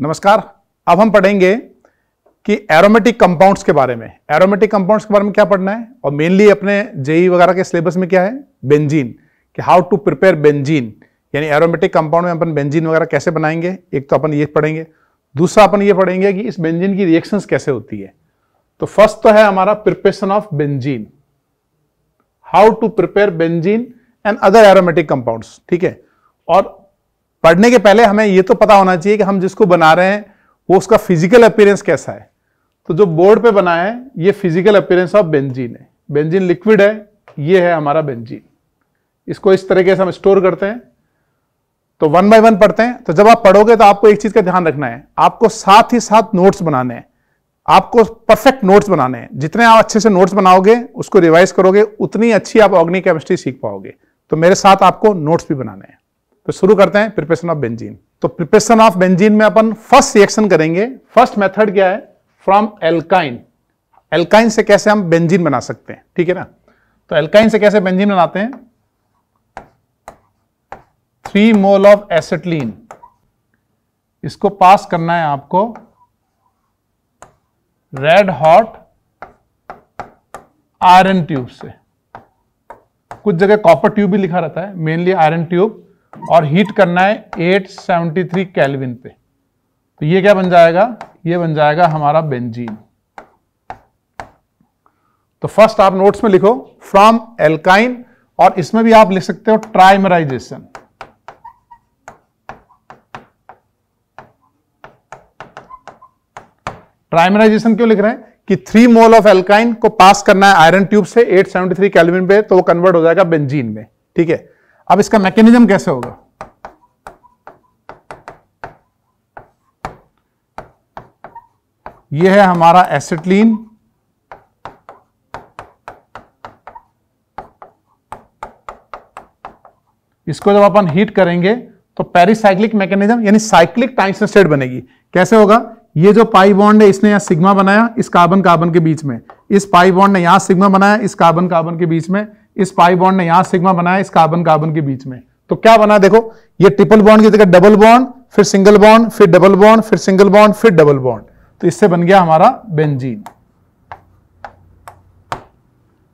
नमस्कार अब हम पढ़ेंगे कि एरोमेटिक कंपाउंड्स के बारे में एरोमेटिक कंपाउंड्स के बारे में क्या पढ़ना है और मेनली अपने जेई वगैरह के सिलेबस में क्या है बेंजीन कि हाउ टू प्रिपेयर बेंजीन यानी एरोमेटिक कंपाउंड में अपन बेंजीन वगैरह कैसे बनाएंगे एक तो अपन ये पढ़ेंगे दूसरा अपन ये पढ़ेंगे कि इस बेंजीन की रिएक्शन कैसे होती है तो फर्स्ट तो है हमारा preparation of benzene how to prepare benzene and other aromatic compounds ठीक है और पढ़ने के पहले हमें ये तो पता होना चाहिए कि हम जिसको बना रहे हैं वो उसका फिजिकल अपीयरेंस कैसा है तो जो बोर्ड पे बना है ये फिजिकल अपीयरेंस ऑफ बेंजीन है बेंजीन लिक्विड है ये है हमारा बेंजीन इसको इस तरीके से हम स्टोर करते हैं तो वन बाय वन पढ़ते हैं तो जब आप पढ़ोगे तो आपको एक चीज का ध्यान रखना है आपको साथ ही साथ नोट्स बनाने हैं आपको परफेक्ट नोट्स बनाने हैं जितने आप अच्छे से नोट्स बनाओगे उसको रिवाइज करोगे उतनी अच्छी आप ऑर्गेनिक केमिस्ट्री सीख पाओगे तो मेरे साथ आपको नोट्स भी बनाने हैं तो शुरू करते हैं प्रिपरेशन ऑफ बेंजीन तो प्रिपरेशन ऑफ बेंजीन में अपन फर्स्ट रिएक्शन करेंगे फर्स्ट मेथड क्या है फ्रॉम एल्काइन एल्काइन से कैसे हम बेंजीन बना सकते हैं ठीक है ना तो एल्काइन से कैसे बेंजीन बनाते हैं थ्री मोल ऑफ एसेटलीन इसको पास करना है आपको रेड हॉट आयरन ट्यूब से कुछ जगह कॉपर ट्यूब भी लिखा रहता है मेनली आयरन ट्यूब और हीट करना है 873 केल्विन पे तो ये क्या बन जाएगा ये बन जाएगा हमारा बेंजीन तो फर्स्ट आप नोट्स में लिखो फ्रॉम एल्काइन और इसमें भी आप लिख सकते हो ट्राइमराइजेशन ट्राइमराइजेशन क्यों लिख रहे हैं कि थ्री मोल ऑफ एल्काइन को पास करना है आयरन ट्यूब से 873 सेवेंटी पे तो वो कन्वर्ट हो जाएगा बेंजीन में ठीक है अब इसका मैकेनिज्म कैसे होगा यह है हमारा एसिटलीन इसको जब अपन हीट करेंगे तो पेरिसाइक्लिक मैकेनिज्म यानी साइक्लिक टाइम स्टेट बनेगी कैसे होगा ये जो पाई बॉन्ड है इसने यहां सिग्मा बनाया इस कार्बन कार्बन के बीच में इस पाई बॉन्ड ने यहां सिग्मा बनाया इस कार्बन कार्बन के बीच में इस पाई बॉन्ड ने यहां सिग्मा बनाया इस कार्बन कार्बन के बीच में तो क्या बना देखो ये ट्रिपल बॉन्ड की जगह डबल बॉन्ड फिर सिंगल बॉन्ड फिर डबल बॉन्ड फिर सिंगल बॉन्ड फिर डबल बॉन्ड तो इससे बन गया हमारा बेंजीन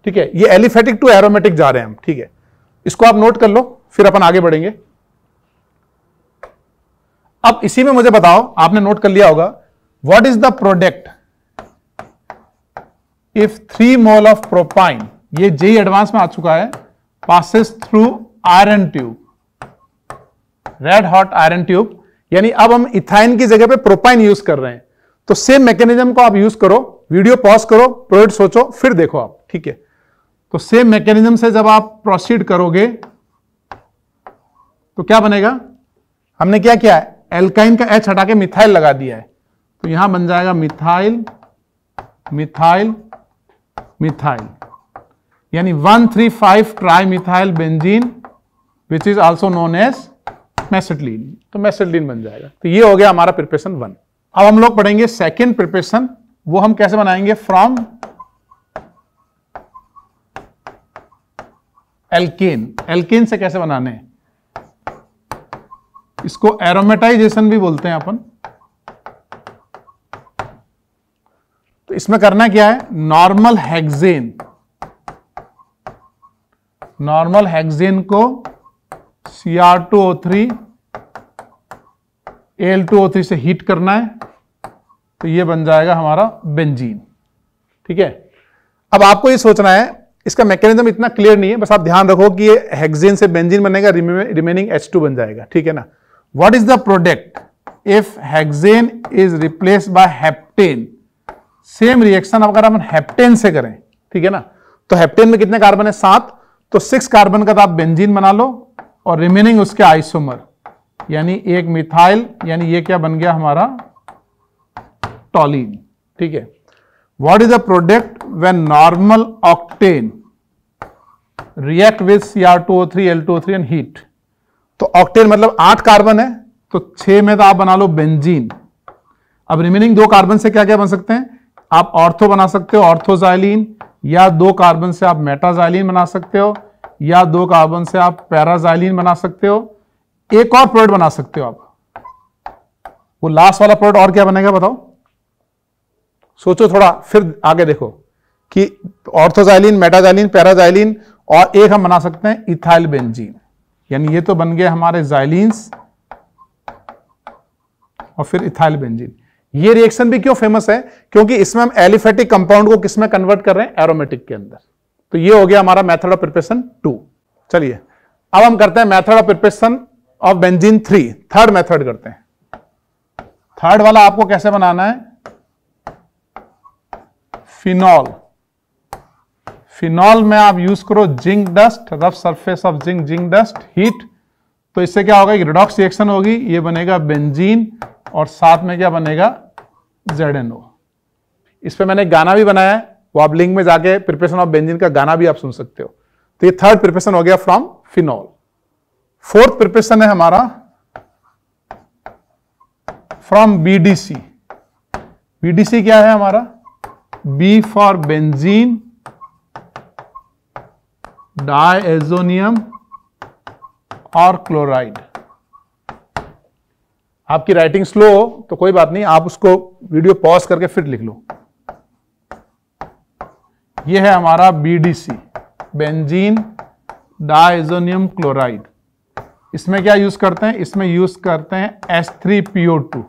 ठीक है ये एलिफेटिक टू एरोमेटिक जा रहे हैं हम ठीक है इसको आप नोट कर लो फिर अपन आगे बढ़ेंगे अब इसी में मुझे बताओ आपने नोट कर लिया होगा what is the product if three mole of propyne ये जेई एडवांस में आ चुका है passes through iron tube red hot iron tube यानी अब हम इथाइन की जगह पे प्रोपाइन यूज कर रहे हैं तो सेम मैकेनिज्म को आप यूज करो वीडियो पॉज करो प्रोड सोचो फिर देखो आप ठीक है तो सेम मैकेनिज्म से जब आप प्रोसीड करोगे तो क्या बनेगा हमने क्या किया है एल्काइन का एच हटा के मिथाइल लगा दिया है तो यहां बन जाएगा मिथाइल मिथाइल मिथाइल यानी 135 methyl benzene which is also known as mesitylene तो मैसेडलिन बन जाएगा तो ये हो गया हमारा प्रिपरेशन वन अब हम लोग पढ़ेंगे सेकेंड प्रिपरेशन वो हम कैसे बनाएंगे फ्रॉम एल्केन एल्केन से कैसे बनाने इसको एरोमेटाइजेशन भी बोलते हैं अपन तो इसमें करना क्या है नॉर्मल हेक्सेन नॉर्मल हेक्सेन को C R two O three L two O three से हीट करना है तो ये बन जाएगा हमारा बेंजीन ठीक है अब आपको ये सोचना है इसका मैकेनिज्म इतना क्लियर नहीं है बस आप ध्यान रखो कि ये हेक्सेन से बेंजीन बनेगा रिमेनिंग एच टू बन जाएगा ठीक है ना what is the product if hexane is replace by heptane same reaction अगर हम हेप्टेन से करें ठीक है ना तो हेप्टेन में कितने कार्बन है सात तो सिक्स कार्बन का तो आप बेंजीन बना लो और रिमेनिंग उसके आइसोमर यानी एक मिथाइल यानी ये क्या बन गया हमारा टॉलिन ठीक है what is the product when normal octane react with C R two three L two three and heat तो ऑक्टेन मतलब आठ कार्बन है तो छह में तो आप बना लो बेंजीन अब रिमेनिंग दो कार्बन से क्या क्या बन सकते हैं आप ऑर्थो बना सकते हो ऑर्थोजाइलिन या दो कार्बन से आप मेटाजाइलिन बना सकते हो या दो कार्बन से आप पैराजाइलिन बना सकते हो एक और प्रोडक्ट बना सकते हो आप वो लास्ट वाला प्रोडक्ट और क्या बनेगा बताओ सोचो थोड़ा फिर आगे देखो कि ऑर्थोजाइलिन मेटाजाइलिन पैराजाइलिन और एक हम बना सकते हैं इथाइल बेंजीन यानी ये तो बन गए हमारे जाइलिन और फिर इथाइल बेंजीन ये रिएक्शन भी क्यों फेमस है क्योंकि इसमें हम एलिफेटिक कंपाउंड को किसमें कन्वर्ट कर रहे हैं एरोमेटिक के अंदर तो ये हो गया हमारा मेथड ऑफ प्रिपरेशन टू चलिए अब हम करते हैं method of preparation of benzene three third method करते हैं थर्ड वाला आपको कैसे बनाना है फिनॉल फिनॉल में आप यूज करो zinc dust rough surface of zinc zinc dust heat तो इससे क्या होगा एक रिडॉक्स रिएक्शन होगी ये बनेगा बेंजीन और साथ में क्या बनेगा जेड एन ओ इस पर मैंने गाना भी बनाया है वो आप लिंक में जाके प्रिपरेशन ऑफ बेंजिन का गाना भी आप सुन सकते हो तो ये थर्ड प्रिपरेशन हो गया फ्रॉम फिनॉल फोर्थ प्रिपरेशन है हमारा फ्रॉम बीडीसी बीडीसी क्या है हमारा बी फॉर बेंजीन डायजोनियम और क्लोराइड आपकी राइटिंग स्लो हो तो कोई बात नहीं आप उसको वीडियो पॉज करके फिर लिख लो ये है हमारा बीडीसी बेंजीन डाइजोनियम क्लोराइड इसमें क्या यूज करते हैं इसमें यूज करते हैं टू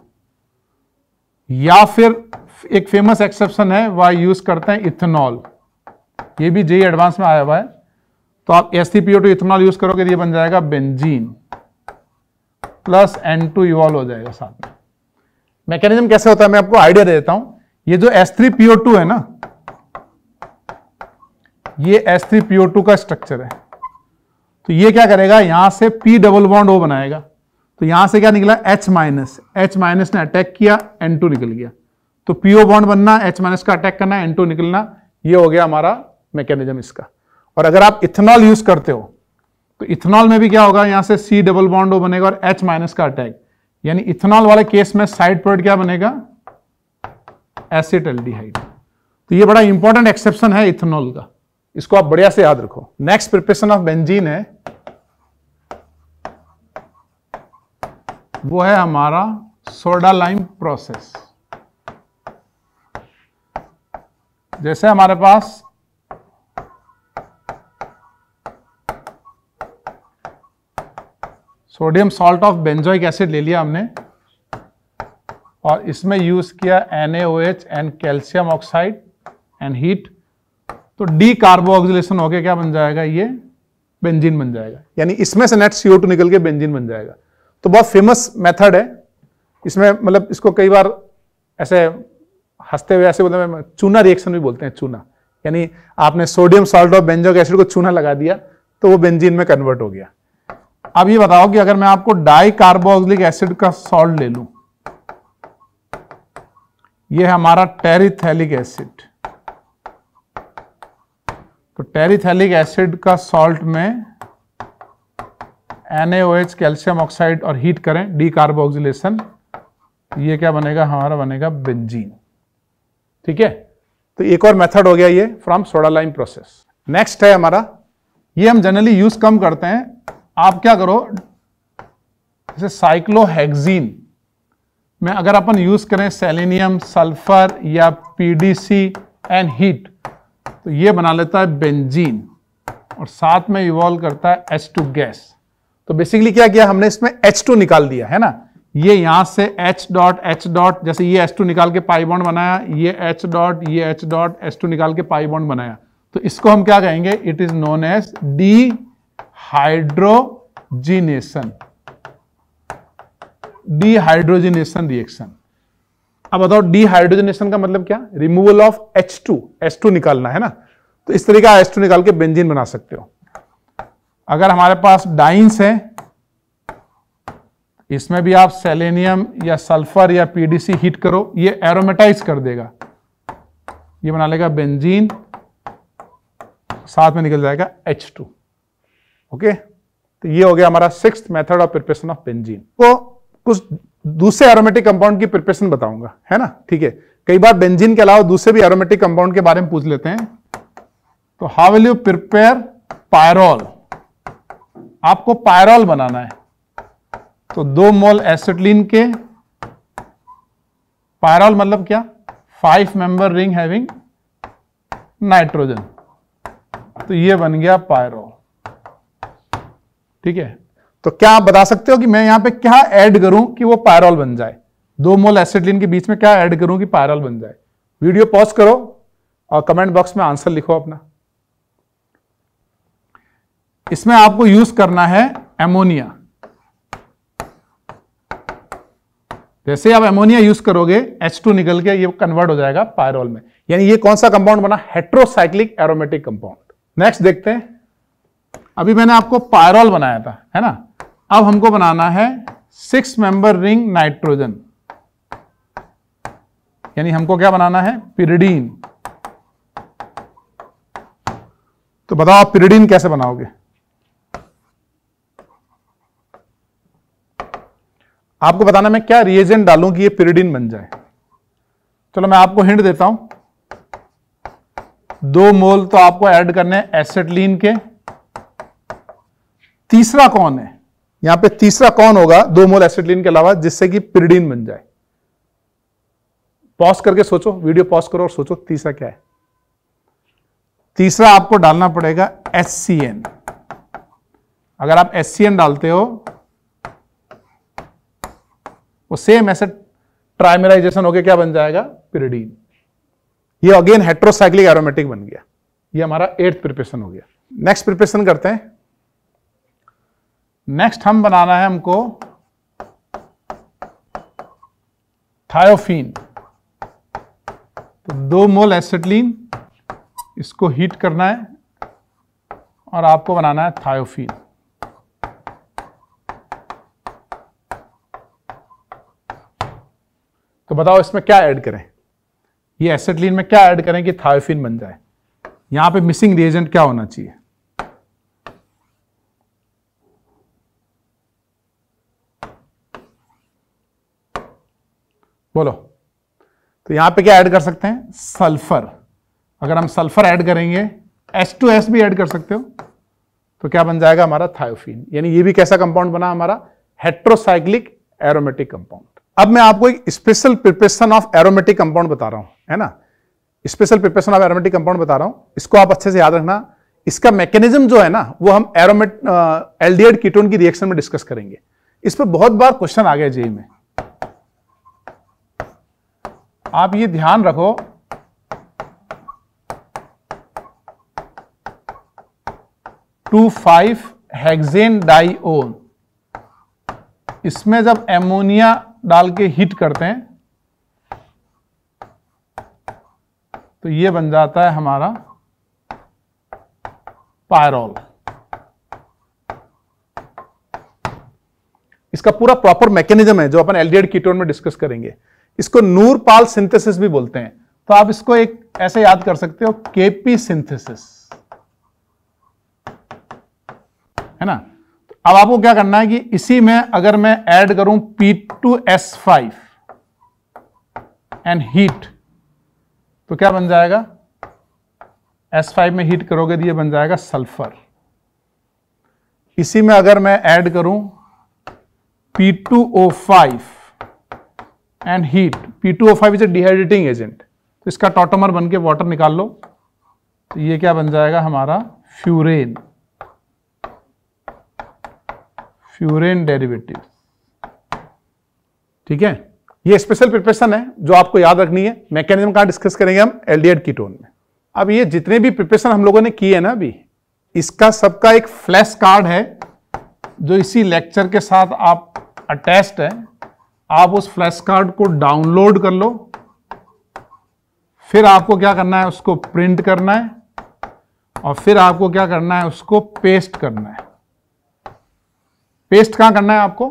या फिर एक फेमस एक्सेप्शन है वह यूज करते हैं इथेनॉल ये भी जेई एडवांस में आया हुआ है तो आप S three two ethanol use करोगे तो ये बन जाएगा benzene plus N two evolve हो जाएगा साथ में मैकेनिज्म कैसे होता है मैं आपको आइडिया दे देता हूं ये जो टू है ना ये टू का स्ट्रक्चर है तो ये क्या करेगा यहां से पी डबल बॉन्ड ओ बनाएगा तो यहां से क्या निकला एच माइनस एच माइनस ने अटैक किया एन टू निकल गया तो पीओ बॉन्ड बनना एच माइनस का अटैक करना एन टू निकलना ये हो गया हमारा मैकेनिज्म इसका और अगर आप इथेनॉल यूज करते हो तो इथेनॉल में भी क्या होगा यहां से सी डबल बॉन्ड ओ बनेगा और एच माइनस का अटैक यानी इथेनॉल वाले केस में साइड प्रोडक्ट क्या बनेगा एसिड एल्डिहाइड तो ये बड़ा इंपॉर्टेंट एक्सेप्शन है इथेनॉल का इसको आप बढ़िया से याद रखो नेक्स्ट प्रिपरेशन ऑफ बेंजीन है वो है हमारा सोडा लाइम प्रोसेस जैसे हमारे पास sodium salt of benzoic acid ले लिया हमने और इसमें यूज किया N and calcium oxide and heat तो डी कार्बोक्सिलेशन होकर क्या बन जाएगा ये बेंजीन बन जाएगा यानी इसमें से नेट सीओ निकल के बेंजीन बन जाएगा तो बहुत फेमस मेथड है इसमें मतलब इसको कई बार ऐसे हंसते हुए ऐसे बोलते हैं मतलब चूना रिएक्शन भी बोलते हैं चूना यानी आपने सोडियम सॉल्ट और बेंजोक एसिड को चूना लगा दिया तो वो बेंजीन में कन्वर्ट हो गया अब ये बताओ कि अगर मैं आपको डाई कार्बोक्सिलिक एसिड का सॉल्ट ले लू ये है हमारा टेरिथैलिक एसिड तो टेरिथैलिक एसिड का सॉल्ट में NaOH कैल्शियम ऑक्साइड और हीट करें डी कार्बोक्सिलेशन ये क्या बनेगा हमारा बनेगा बेंजीन ठीक है तो एक और मेथड हो गया ये from soda lime process next है हमारा ये हम जनरली यूज कम करते हैं आप क्या करो जैसे साइक्लोहेक्जीन में अगर अपन यूज करें सेलेनियम सल्फर या पीडीसी एंड हीट तो ये बना लेता है बेंजीन और साथ में इवॉल्व करता है एच टू गैस तो बेसिकली क्या किया हमने इसमें एच टू निकाल दिया है ना ये यहां से एच डॉट एच डॉट जैसे ये एच टू निकाल के पाई बॉन्ड बनाया ये एच डॉट ये एच डॉट टू निकाल के पाई बॉन्ड बनाया तो इसको हम क्या कहेंगे it is known as dehydrogenation dehydrogenation reaction अब बताओ डीहाइड्रोजिनेशन का मतलब क्या removal of H two H two निकालना है ना तो इस तरीके एच टू निकाल के बेंजीन बना सकते हो अगर हमारे पास डाइंस है इसमें भी आप सेलेनियम या सल्फर या पीडीसी हीट करो ये एरोमेटाइज कर देगा ये बना लेगा बेंजीन साथ में निकल जाएगा H2 ओके तो ये हो गया हमारा six method of preparation of benzene तो कुछ दूसरे एरोमेटिक कंपाउंड की प्रिपरेशन बताऊंगा है ना ठीक है कई बार बेंजीन के अलावा दूसरे भी एरोमेटिक कंपाउंड के बारे में पूछ लेते हैं तो how will you prepare pyrrole आपको पायरॉल बनाना है तो दो मोल एसिटलिन के पायरॉल मतलब क्या five member ring having nitrogen तो ये बन गया पायरोल ठीक है तो क्या आप बता सकते हो कि मैं यहां पे क्या ऐड करूं कि वो पायरॉल बन जाए दो मोल एसिडलिन के बीच में क्या ऐड करूं कि पायरॉल बन जाए वीडियो पॉज करो और कमेंट बॉक्स में आंसर लिखो अपना इसमें आपको यूज करना है एमोनिया जैसे आप एमोनिया यूज करोगे H2 निकल के ये कन्वर्ट हो जाएगा पायरोल में यानी ये कौन सा कंपाउंड बना हेट्रोसाइक्लिक एरोमेटिक कंपाउंड नेक्स्ट देखते हैं अभी मैंने आपको पायरॉल बनाया था है ना अब हमको बनाना है सिक्स मेंबर रिंग नाइट्रोजन यानी हमको क्या बनाना है पिरिडीन तो बताओ आप पिरिडीन कैसे बनाओगे आपको बताना मैं क्या रिएजेंट डालूं कि ये पिरिडीन बन जाए चलो मैं आपको हिंट देता हूं दो मोल तो आपको ऐड करने हैं एसेटलीन के तीसरा कौन है यहां पे तीसरा कौन होगा दो मोल एसिडलिन के अलावा जिससे कि पिरीडीन बन जाए पॉज करके सोचो वीडियो पॉज करो और सोचो तीसरा क्या है तीसरा आपको डालना पड़ेगा एस अगर आप एस डालते हो वो सेम ऐसे ट्राइमेराइजेशन होकर क्या बन जाएगा पिरीडीन ये अगेन हेट्रोसाइक्लिक एरोमेटिक बन गया ये हमारा एट्थ प्रिपरेशन हो गया नेक्स्ट प्रिपरेशन करते हैं नेक्स्ट हम बनाना है हमको थायोफिन तो दो मोल एसिटलिन इसको हीट करना है और आपको बनाना है थायोफिन तो बताओ इसमें क्या ऐड करें ये एसिटलिन में क्या ऐड करें कि थायोफिन बन जाए यहां पे मिसिंग रिएजेंट क्या होना चाहिए बोलो तो यहां पे क्या ऐड कर सकते हैं सल्फर अगर हम सल्फर ऐड करेंगे H2S भी ऐड कर सकते हो तो क्या बन जाएगा हमारा थायोफिन यानी ये भी कैसा कंपाउंड बना हमारा हेट्रोसाइक्लिक एरोमेटिक कंपाउंड अब मैं आपको एक special preparation of aromatic compound बता रहा हूं है ना special preparation of aromatic compound बता रहा हूं इसको आप अच्छे से याद रखना इसका मैकेनिज्म जो है ना वो हम एरोमेट एलडीएड कीटोन की रिएक्शन में डिस्कस करेंगे इस पर बहुत बार क्वेश्चन आ गया जेई में आप ये ध्यान रखो टू फाइव हेक्सेन डाइओन इसमें जब एमोनिया डाल के हीट करते हैं तो ये बन जाता है हमारा पायरोल इसका पूरा प्रॉपर मैकेनिज्म है जो अपन एलडीएड कीटोन में डिस्कस करेंगे इसको नूरपाल सिंथेसिस भी बोलते हैं तो आप इसको एक ऐसे याद कर सकते हो केपी सिंथेसिस है ना तो अब आपको क्या करना है कि इसी में अगर मैं ऐड करूं P two S five and heat तो क्या बन जाएगा एस फाइव में हीट करोगे तो ये बन जाएगा सल्फर इसी में अगर मैं ऐड करूं P two O five and heat P two O five is a dehydrating agent तो इसका टॉटोमर बन के वाटर निकाल लो तो ये क्या बन जाएगा हमारा फ्यूरेन फ्यूरेन डेरिवेटिव ठीक है ये स्पेशल प्रिपरेशन है जो आपको याद रखनी है मैकेनिज्म का डिस्कस करेंगे हम एलडीएड कीटोन में अब ये जितने भी प्रिपरेशन हम लोगों ने किए है ना अभी इसका सबका एक फ्लैश कार्ड है जो इसी लेक्चर के साथ आप अटैच्ड है आप उस फ्लैश कार्ड को डाउनलोड कर लो फिर आपको क्या करना है उसको प्रिंट करना है और फिर आपको क्या करना है उसको पेस्ट करना है पेस्ट कहां करना है आपको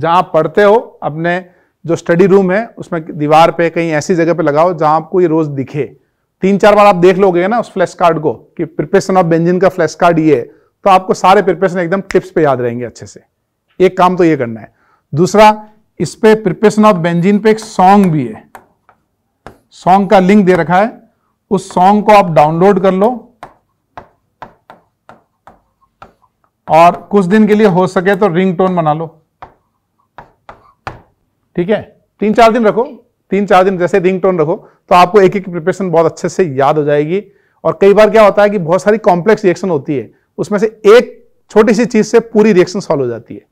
जहां आप पढ़ते हो अपने जो स्टडी रूम है उसमें दीवार पे कहीं ऐसी जगह पे लगाओ जहां आपको ये रोज दिखे तीन चार बार आप देख लोगे ना उस फ्लैश कार्ड को कि प्रिपरेशन ऑफ बेंजिन का फ्लैश कार्ड ये है तो आपको सारे प्रिपरेशन एकदम टिप्स पे याद रहेंगे अच्छे से एक काम तो ये करना है दूसरा इस पे प्रिपरेशन ऑफ बेंजीन पे एक सॉन्ग भी है सॉन्ग का लिंक दे रखा है उस सॉन्ग को आप डाउनलोड कर लो और कुछ दिन के लिए हो सके तो रिंगटोन बना लो ठीक है तीन चार दिन रखो तीन चार दिन जैसे रिंगटोन रखो तो आपको एक एक प्रिपरेशन बहुत अच्छे से याद हो जाएगी और कई बार क्या होता है कि बहुत सारी कॉम्प्लेक्स रिएक्शन होती है उसमें से एक छोटी सी चीज से पूरी रिएक्शन सॉल्व हो जाती है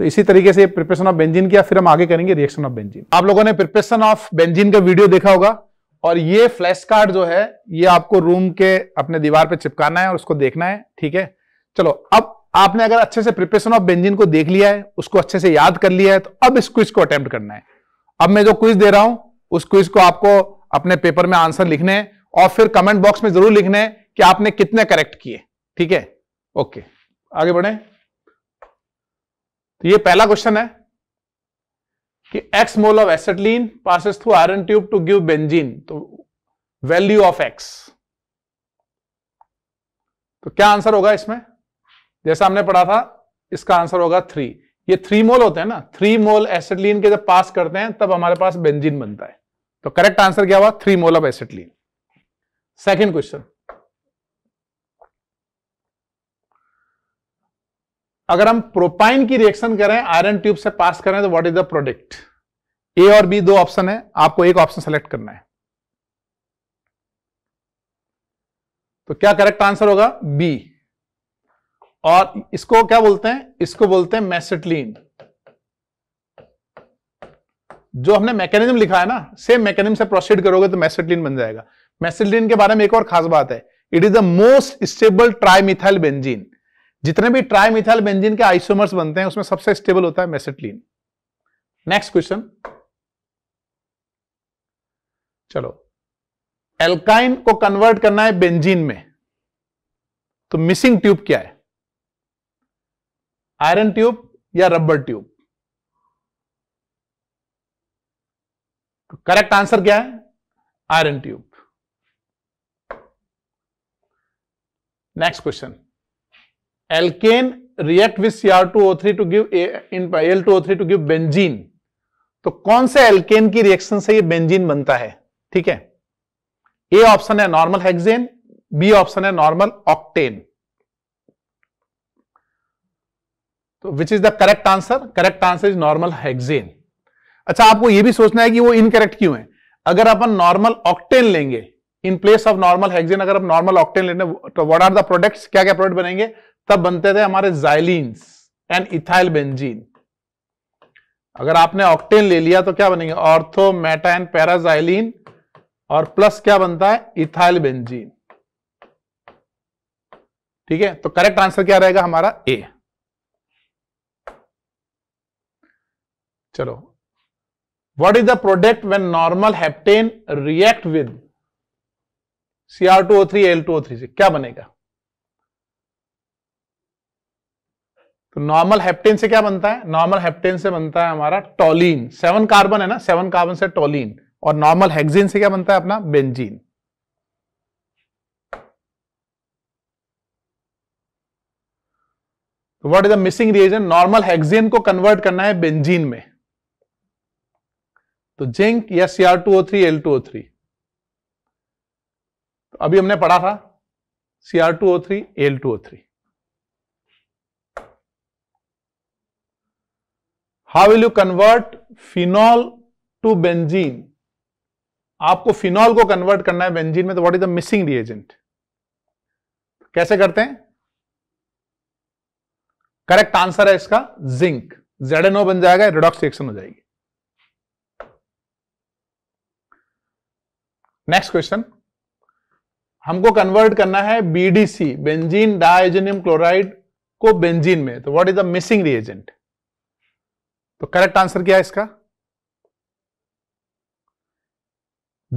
तो इसी तरीके से प्रिपरेशन ऑफ बेंजिन किया फिर हम आगे करेंगे रिएक्शन ऑफ बेंजिन आप लोगों ने प्रिपरेशन ऑफ बेंजिन का वीडियो देखा होगा और ये फ्लैश कार्ड जो है ये आपको रूम के अपने दीवार पे चिपकाना है और उसको देखना है ठीक है चलो अब आपने अगर अच्छे से प्रिपरेशन ऑफ बेंजिन को देख लिया है उसको अच्छे से याद कर लिया है तो अब इस क्विज को अटेम्प्ट करना है अब मैं जो क्विज दे रहा हूं उस क्विज को आपको अपने पेपर में आंसर लिखने हैं और फिर कमेंट बॉक्स में जरूर लिखने हैं कि आपने कितने करेक्ट किए ठीक है ओके आगे बढ़े तो ये पहला क्वेश्चन है कि X mole of acetylene pass through iron tube to give benzene तो वैल्यू ऑफ एक्स तो क्या आंसर होगा इसमें जैसा हमने पढ़ा था इसका आंसर होगा थ्री ये थ्री मोल होते हैं ना थ्री मोल एसेटलीन के जब पास करते हैं तब हमारे पास बेंजीन बनता है तो करेक्ट आंसर क्या हुआ three mole of acetylene second question अगर हम प्रोपाइन की रिएक्शन करें आयरन ट्यूब से पास करें तो what is the product A और बी दो ऑप्शन है आपको एक ऑप्शन सेलेक्ट करना है तो क्या करेक्ट आंसर होगा बी और इसको क्या बोलते हैं इसको बोलते हैं मैसेटलीन जो हमने मैकेनिज्म लिखा है ना सेम मैकेनिज्म से प्रोसीड करोगे तो मैसेटलीन बन जाएगा मैसेटलीन के बारे में एक और खास बात है it is the most stable trimethyl benzene जितने भी ट्राईमिथाइल बेंजीन के आइसोमर्स बनते हैं उसमें सबसे स्टेबल होता है मेसेटलिन नेक्स्ट क्वेश्चन चलो एल्काइन को कन्वर्ट करना है बेंजीन में तो मिसिंग ट्यूब क्या है आयरन ट्यूब या रबर ट्यूब तो करेक्ट आंसर क्या है iron tube next question alkane react with Cr2O3 to give in L two to give benzene तो कौन से एल्केन की रिएक्शन से ये बेंजीन बनता है ठीक है ए ऑप्शन है नॉर्मल हेक्सेन बी ऑप्शन है नॉर्मल ऑक्टेन तो which is the correct answer correct answer is normal hexane अच्छा आपको यह भी सोचना है कि वो इनकरेक्ट क्यों है अगर अपन नॉर्मल ऑक्टेन लेंगे in place of normal hexane अगर आप नॉर्मल ऑक्टेन लेने तो व्हाट आर द प्रोडक्ट्स क्या क्या प्रोडक्ट बनेंगे तब बनते थे हमारे जाइलिन्स एंड इथाइल बेंजीन अगर आपने ऑक्टेन ले लिया तो क्या बनेंगे ऑर्थो मेटा एंड पैराजाइलिन और प्लस क्या बनता है इथाइल बेंजीन ठीक है तो करेक्ट आंसर क्या रहेगा हमारा ए चलो is the product what is the product two O three L two O three से क्या बनेगा तो नॉर्मल हेप्टेन से क्या बनता है नॉर्मल हेप्टेन से बनता है हमारा टॉलिन सेवन कार्बन है ना सेवन कार्बन से टॉलिन और नॉर्मल हेक्सिन से क्या बनता है अपना बेंजीन तो what is the missing reagent normal hexene को कन्वर्ट करना है बेंजीन में तो जिंक या C R two O three L two O three अभी हमने पढ़ा था C R two O three L two O three how will you convert phenol to benzene आपको फिनॉल को कन्वर्ट करना है बेंजीन में तो what is the missing reagent कैसे करते हैं करेक्ट आंसर है इसका जिंक जेडएनओ बन जाएगा रिडॉक्स रिएक्शन हो जाएगी नेक्स्ट क्वेश्चन हमको कन्वर्ट करना है बीडीसी बेंजीन डाइजेनियम क्लोराइड को बेंजीन में तो what is the missing reagent तो करेक्ट आंसर क्या है इसका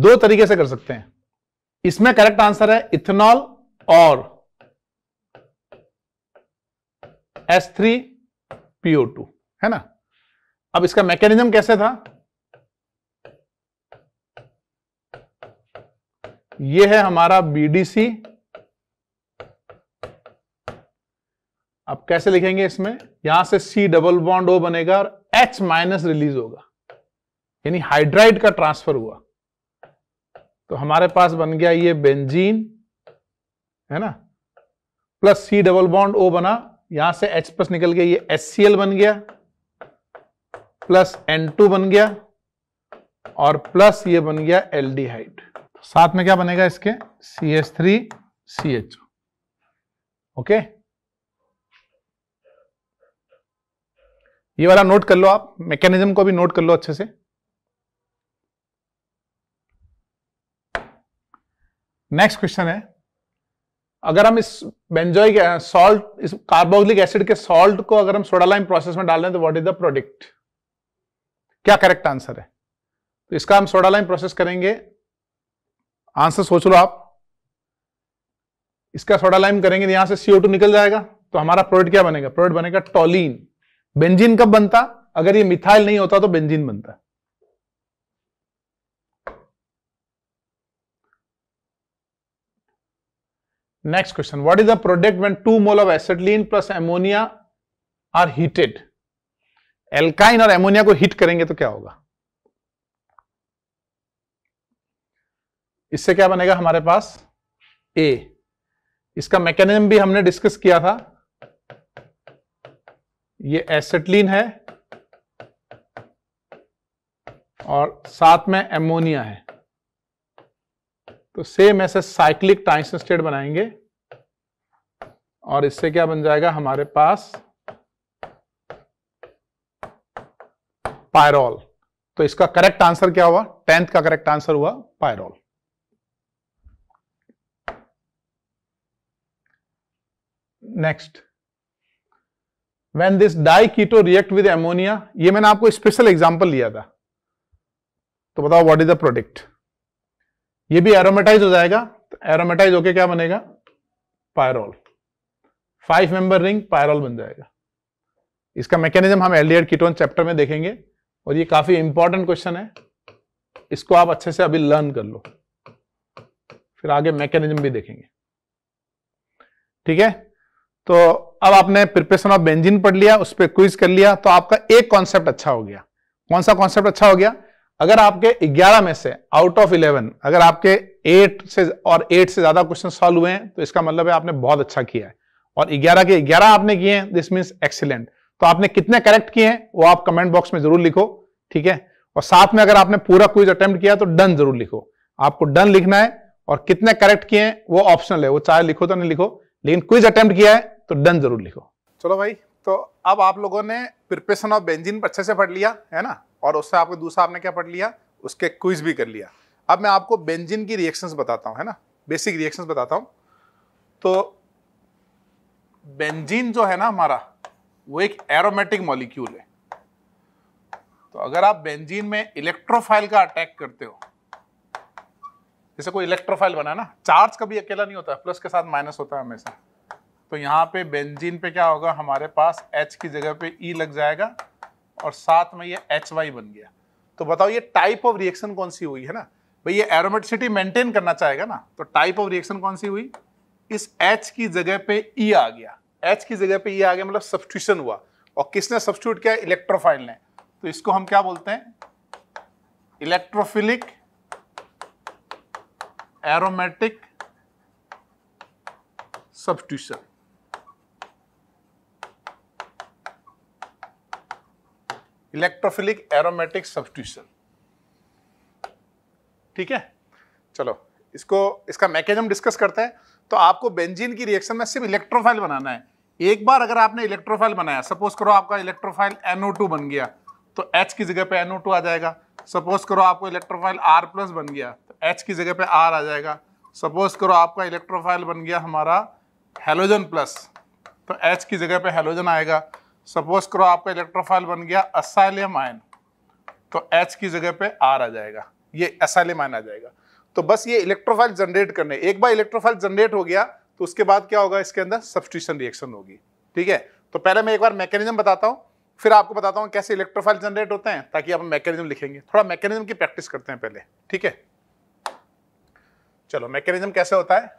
दो तरीके से कर सकते हैं इसमें करेक्ट आंसर है इथेनॉल और एस थ्री पीओ टू है ना अब इसका मैकेनिज्म कैसे था यह है हमारा बीडीसी अब कैसे लिखेंगे इसमें यहां से सी डबल बॉन्ड ओ बनेगा और एच माइनस रिलीज होगा यानी हाइड्राइड का ट्रांसफर हुआ तो हमारे पास बन गया ये बेंजीन है ना plus C double bond O बना यहां से एच प्लस निकल गया ये एस बन गया प्लस एन टू बन गया और प्लस ये बन गया एल डी हाइट साथ में क्या बनेगा इसके C S three C H okay ये वाला नोट कर लो आप मैकेनिज्म को भी नोट कर लो अच्छे से नेक्स्ट क्वेश्चन है अगर हम इस बेंजोइक सॉल्ट इस कार्बोक्सिलिक एसिड के सॉल्ट को अगर हम लाइम प्रोसेस में डाल रहे हैं तो व्हाट इज द प्रोडक्ट क्या करेक्ट आंसर है तो इसका हम लाइम प्रोसेस करेंगे आंसर सोच लो आप इसका लाइम करेंगे तो यहां से टू निकल जाएगा तो हमारा प्रोडक्ट क्या बनेगा प्रोडक्ट बनेगा टॉलिन बेंजीन कब बनता अगर ये मिथाइल नहीं होता तो बेंजीन बनता next question what is the product when two mole of acetylene plus ammonia are heated alkyne और एमोनिया को हीट करेंगे तो क्या होगा इससे क्या बनेगा हमारे पास ए इसका मैकेनिज्म भी हमने डिस्कस किया था ये एसेटलिन है और साथ में एमोनिया है तो सेम ऐसे साइक्लिक स्टेट बनाएंगे और इससे क्या बन जाएगा हमारे पास पायरोल तो इसका करेक्ट आंसर क्या हुआ टेंथ का करेक्ट आंसर हुआ pyrrole next when this diketo react with ammonia ये मैंने आपको स्पेशल एग्जाम्पल लिया था तो बताओ व्हाट इज द प्रोडक्ट ये भी एरोमेटाइज हो जाएगा तो एरोमेटाइज होके क्या बनेगा pyrrole five member ring pyrrole बन जाएगा इसका मैकेनिज्म हम एलडीएड कीटोन चैप्टर में देखेंगे और ये काफी इंपॉर्टेंट क्वेश्चन है इसको आप अच्छे से अभी लर्न कर लो फिर आगे मैकेनिज्म भी देखेंगे ठीक है तो अब आपने प्रिपरेशन ऑफ बेंजिन पढ़ लिया उस पर क्विज कर लिया तो आपका एक कॉन्सेप्ट अच्छा हो गया कौन सा कॉन्सेप्ट अच्छा हो गया अगर आपके 11 में से आउट ऑफ 11 अगर आपके 8 से और 8 से ज्यादा क्वेश्चन सॉल्व हुए हैं तो इसका मतलब है आपने बहुत अच्छा किया है और 11 के 11 आपने किए हैं दिस मीन्स एक्सीलेंट तो आपने कितने करेक्ट किए हैं वो आप कमेंट बॉक्स में जरूर लिखो ठीक है और साथ में अगर आपने पूरा क्विज अटेम्प्ट किया तो डन जरूर लिखो आपको डन लिखना है और कितने करेक्ट किए हैं वो ऑप्शनल है वो चाहे लिखो तो नहीं लिखो लेकिन क्विज अटेम्प्ट किया है तो डन जरूर लिखो चलो भाई तो अब आप लोगों ने प्रिपरेशन ऑफ बेंजिन अच्छे से पढ़ लिया है ना और उससे आपको दूसरा आपने क्या पढ़ लिया उसके क्विज भी कर लिया अब मैं आपको बेंजिन की रिएक्शंस बताता हूँ है ना बेसिक रिएक्शंस बताता हूँ तो बेंजीन जो है ना हमारा वो एक एरोमेटिक मॉलिक्यूल है तो अगर आप बेंजीन में इलेक्ट्रोफाइल का अटैक करते हो जैसे कोई इलेक्ट्रोफाइल बना ना चार्ज कभी अकेला नहीं होता प्लस के साथ माइनस होता है हमेशा तो यहाँ पे बेंजीन पे क्या होगा हमारे पास एच की जगह पे ई e लग जाएगा और साथ में ये एच वाई बन गया तो बताओ ये टाइप ऑफ रिएक्शन कौन सी हुई है ना भाई ये एरोमेटिसिटी मेंटेन करना चाहेगा ना तो टाइप ऑफ रिएक्शन कौन सी हुई इस एच की जगह पे ई e आ गया एच की जगह पे ई e आ गया मतलब सब्सटीट्यूशन हुआ और किसने सब्सटीट्यूट किया इलेक्ट्रोफाइल ने तो इसको हम क्या बोलते हैं electrophilic aromatic substitution electrophilic aromatic substitution ठीक है चलो इसको इसका मैकेजम डिस्कस करते हैं तो आपको बेंजीन की रिएक्शन में सिर्फ इलेक्ट्रोफाइल बनाना है एक बार अगर आपने इलेक्ट्रोफाइल बनाया सपोज करो आपका इलेक्ट्रोफाइल NO2 बन गया तो H की जगह पे NO2 आ जाएगा सपोज करो आपको इलेक्ट्रोफाइल R प्लस बन गया तो H की जगह पे R आ जाएगा सपोज करो आपका इलेक्ट्रोफाइल बन गया हमारा हेलोजन प्लस तो H की जगह पे हेलोजन आएगा सपोज करो आपका इलेक्ट्रोफाइल बन गया असाइलियम आयन तो एच की जगह पे आर आ जाएगा ये असाइलियम आयन आ जाएगा तो बस ये इलेक्ट्रोफाइल जनरेट करने एक बार इलेक्ट्रोफाइल जनरेट हो गया तो उसके बाद क्या होगा इसके अंदर सब्सटीशन रिएक्शन होगी ठीक है तो पहले मैं एक बार मैकेनिज्म बताता हूँ फिर आपको बताता हूँ कैसे इलेक्ट्रोफाइल जनरेट होते हैं ताकि आप मैकेनिज्म लिखेंगे थोड़ा मैकेनिज्म की प्रैक्टिस करते हैं पहले ठीक है चलो मैकेनिज्म कैसे होता है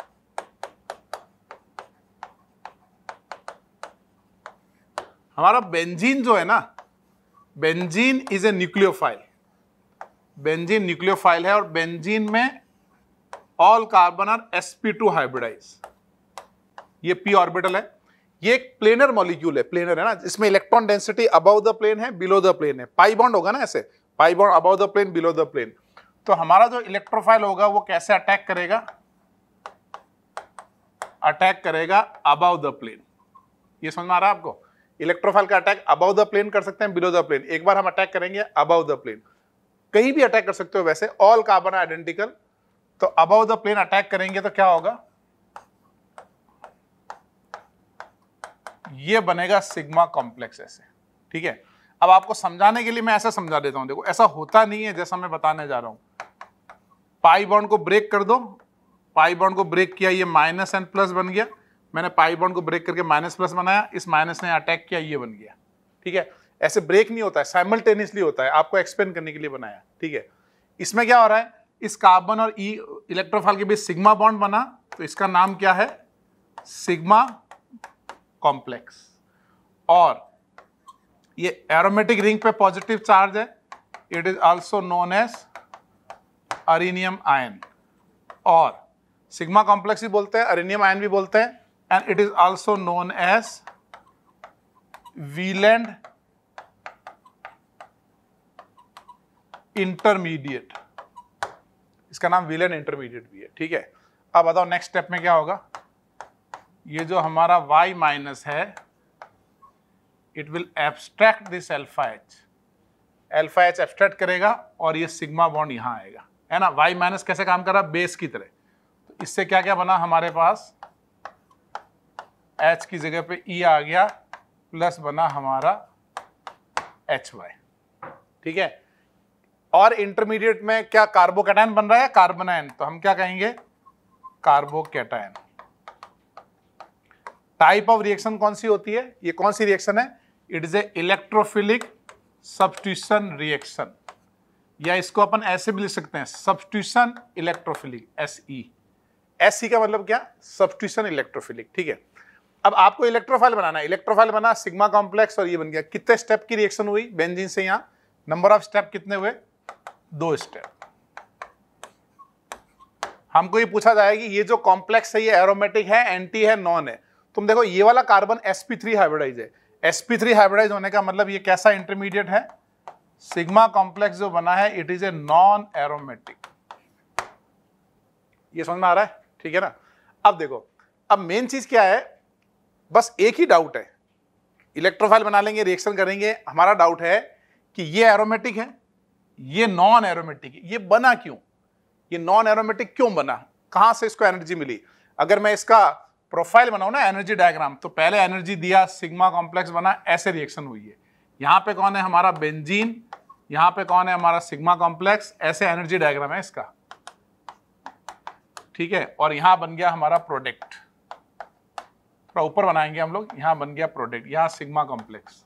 हमारा बेंजीन जो है ना benzene is a nucleophile benzene nucleophile है और बेंजीन में all carbon are two hybridize ये पी ऑर्बिटल है ये एक प्लेनर मॉलिक्यूल है प्लेनर है ना इसमें electron density above the plane है बिलो द प्लेन है पाई बॉन्ड होगा ना ऐसे pi bond above the plane below the plane तो हमारा जो इलेक्ट्रोफाइल होगा वो कैसे अटैक करेगा अटैक करेगा अबव द प्लेन ये समझ में आ रहा है आपको इलेक्ट्रोफाइल का अटैक अबव द प्लेन कर सकते हैं बिलो द प्लेन एक बार हम अटैक करेंगे अबव द प्लेन कहीं भी अटैक कर सकते हो वैसे ऑल कार्बन आइडेंटिकल तो अबव द प्लेन अटैक करेंगे तो क्या होगा ये बनेगा सिग्मा कॉम्प्लेक्स ऐसे ठीक है अब आपको समझाने के लिए मैं ऐसा समझा देता हूं देखो ऐसा होता नहीं है जैसा मैं बताने जा रहा हूं पाई बॉन्ड को ब्रेक कर दो पाई बॉन्ड को ब्रेक किया ये माइनस एंड प्लस बन गया मैंने पाई बॉन्ड को ब्रेक करके माइनस प्लस बनाया इस माइनस ने अटैक किया ये बन गया ठीक है ऐसे ब्रेक नहीं होता है साइमल्टेनियसली होता है आपको एक्सपेंड करने के लिए बनाया ठीक है इसमें क्या हो रहा है इस कार्बन और ई e इलेक्ट्रोफाइल के बीच सिग्मा बॉन्ड बना तो इसका नाम क्या है सिग्मा कॉम्प्लेक्स और ये एरोमेटिक रिंग पे पॉजिटिव चार्ज है it is also known as arenium ion और सिग्मा कॉम्प्लेक्स भी बोलते हैं अरिनियम आयन भी बोलते हैं and it is also known as Wieland intermediate इसका नाम विलन इंटरमीडिएट भी है ठीक है अब बताओ नेक्स्ट स्टेप में क्या होगा ये जो हमारा वाई माइनस है it will abstract this alpha H alpha H abstract करेगा और ये सिग्मा बॉन्ड यहाँ आएगा है ना वाई माइनस कैसे काम कर रहा बेस की तरह तो इससे क्या क्या बना हमारे पास एच की जगह पे ई e आ गया प्लस बना हमारा एच वाई ठीक है और इंटरमीडिएट में क्या कार्बोकेटाइन बन रहा है कार्बनायन तो हम क्या कहेंगे कार्बोकेटाइन टाइप ऑफ रिएक्शन कौन सी होती है ये कौन सी रिएक्शन है it is a electrophilic substitution reaction या इसको अपन ऐसे भी लिख सकते हैं substitution electrophilic S E S का मतलब क्या सब्सटीशन इलेक्ट्रोफिलिक ठीक है अब आपको इलेक्ट्रोफाइल बनाना है इलेक्ट्रोफाइल बना सिग्मा कॉम्प्लेक्स और ये बन गया कितने स्टेप की रिएक्शन हुई बेंजीन से यहां नंबर ऑफ स्टेप कितने हुए दो स्टेप हमको ये पूछा जाएगी ये जो कॉम्प्लेक्स है ये एरोमेटिक है एंटी है नॉन है तुम देखो ये वाला कार्बन sp3 हाइब्रिडाइज है sp3 हाइब्रिडाइज होने का मतलब ये कैसा इंटरमीडिएट है सिग्मा कॉम्प्लेक्स जो बना है it is a non aromatic ये समझ में आ रहा है ठीक है ना अब देखो अब मेन चीज क्या है बस एक ही डाउट है इलेक्ट्रोफाइल बना लेंगे रिएक्शन करेंगे हमारा डाउट है कि ये एरोमेटिक है ये नॉन एरोमेटिक ये बना क्यों ये नॉन एरोमेटिक क्यों बना कहां से इसको एनर्जी मिली अगर मैं इसका प्रोफाइल बनाऊ ना एनर्जी डायग्राम तो पहले एनर्जी दिया सिग्मा कॉम्प्लेक्स बना ऐसे रिएक्शन हुई है यहां पे कौन है हमारा बेंजीन यहां पे कौन है हमारा सिग्मा कॉम्प्लेक्स ऐसे एनर्जी डायग्राम है इसका ठीक है और यहां बन गया हमारा प्रोडक्ट थोड़ा ऊपर बनाएंगे हम लोग यहां बन गया प्रोडक्ट यहां सिग्मा कॉम्प्लेक्स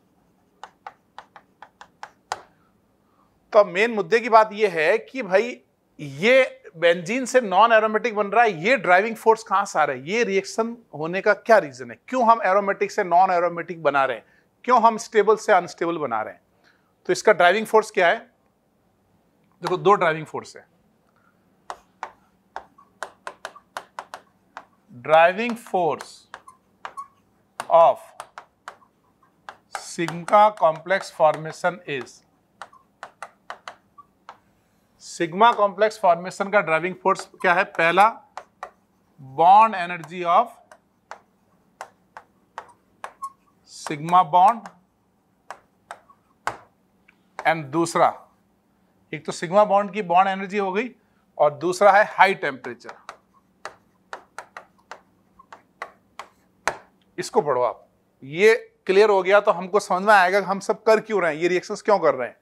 तो मेन मुद्दे की बात यह है कि भाई ये बेंजीन से नॉन एरोमेटिक बन रहा है ये ड्राइविंग फोर्स कहां से आ रहा है ये रिएक्शन होने का क्या रीजन है क्यों हम एरोमेटिक से नॉन एरोमेटिक बना रहे हैं क्यों हम स्टेबल से अनस्टेबल बना रहे हैं तो इसका ड्राइविंग फोर्स क्या है देखो दो ड्राइविंग फोर्स है driving force of sigma complex formation is sigma complex formation का ड्राइविंग फोर्स क्या है पहला bond energy of sigma bond and दूसरा एक तो सिग्मा बॉन्ड की बॉन्ड एनर्जी हो गई और दूसरा है हाई टेम्परेचर इसको पढ़ो आप ये क्लियर हो गया तो हमको समझ में आएगा हम सब कर क्यों रहे हैं ये रिएक्शंस क्यों कर रहे हैं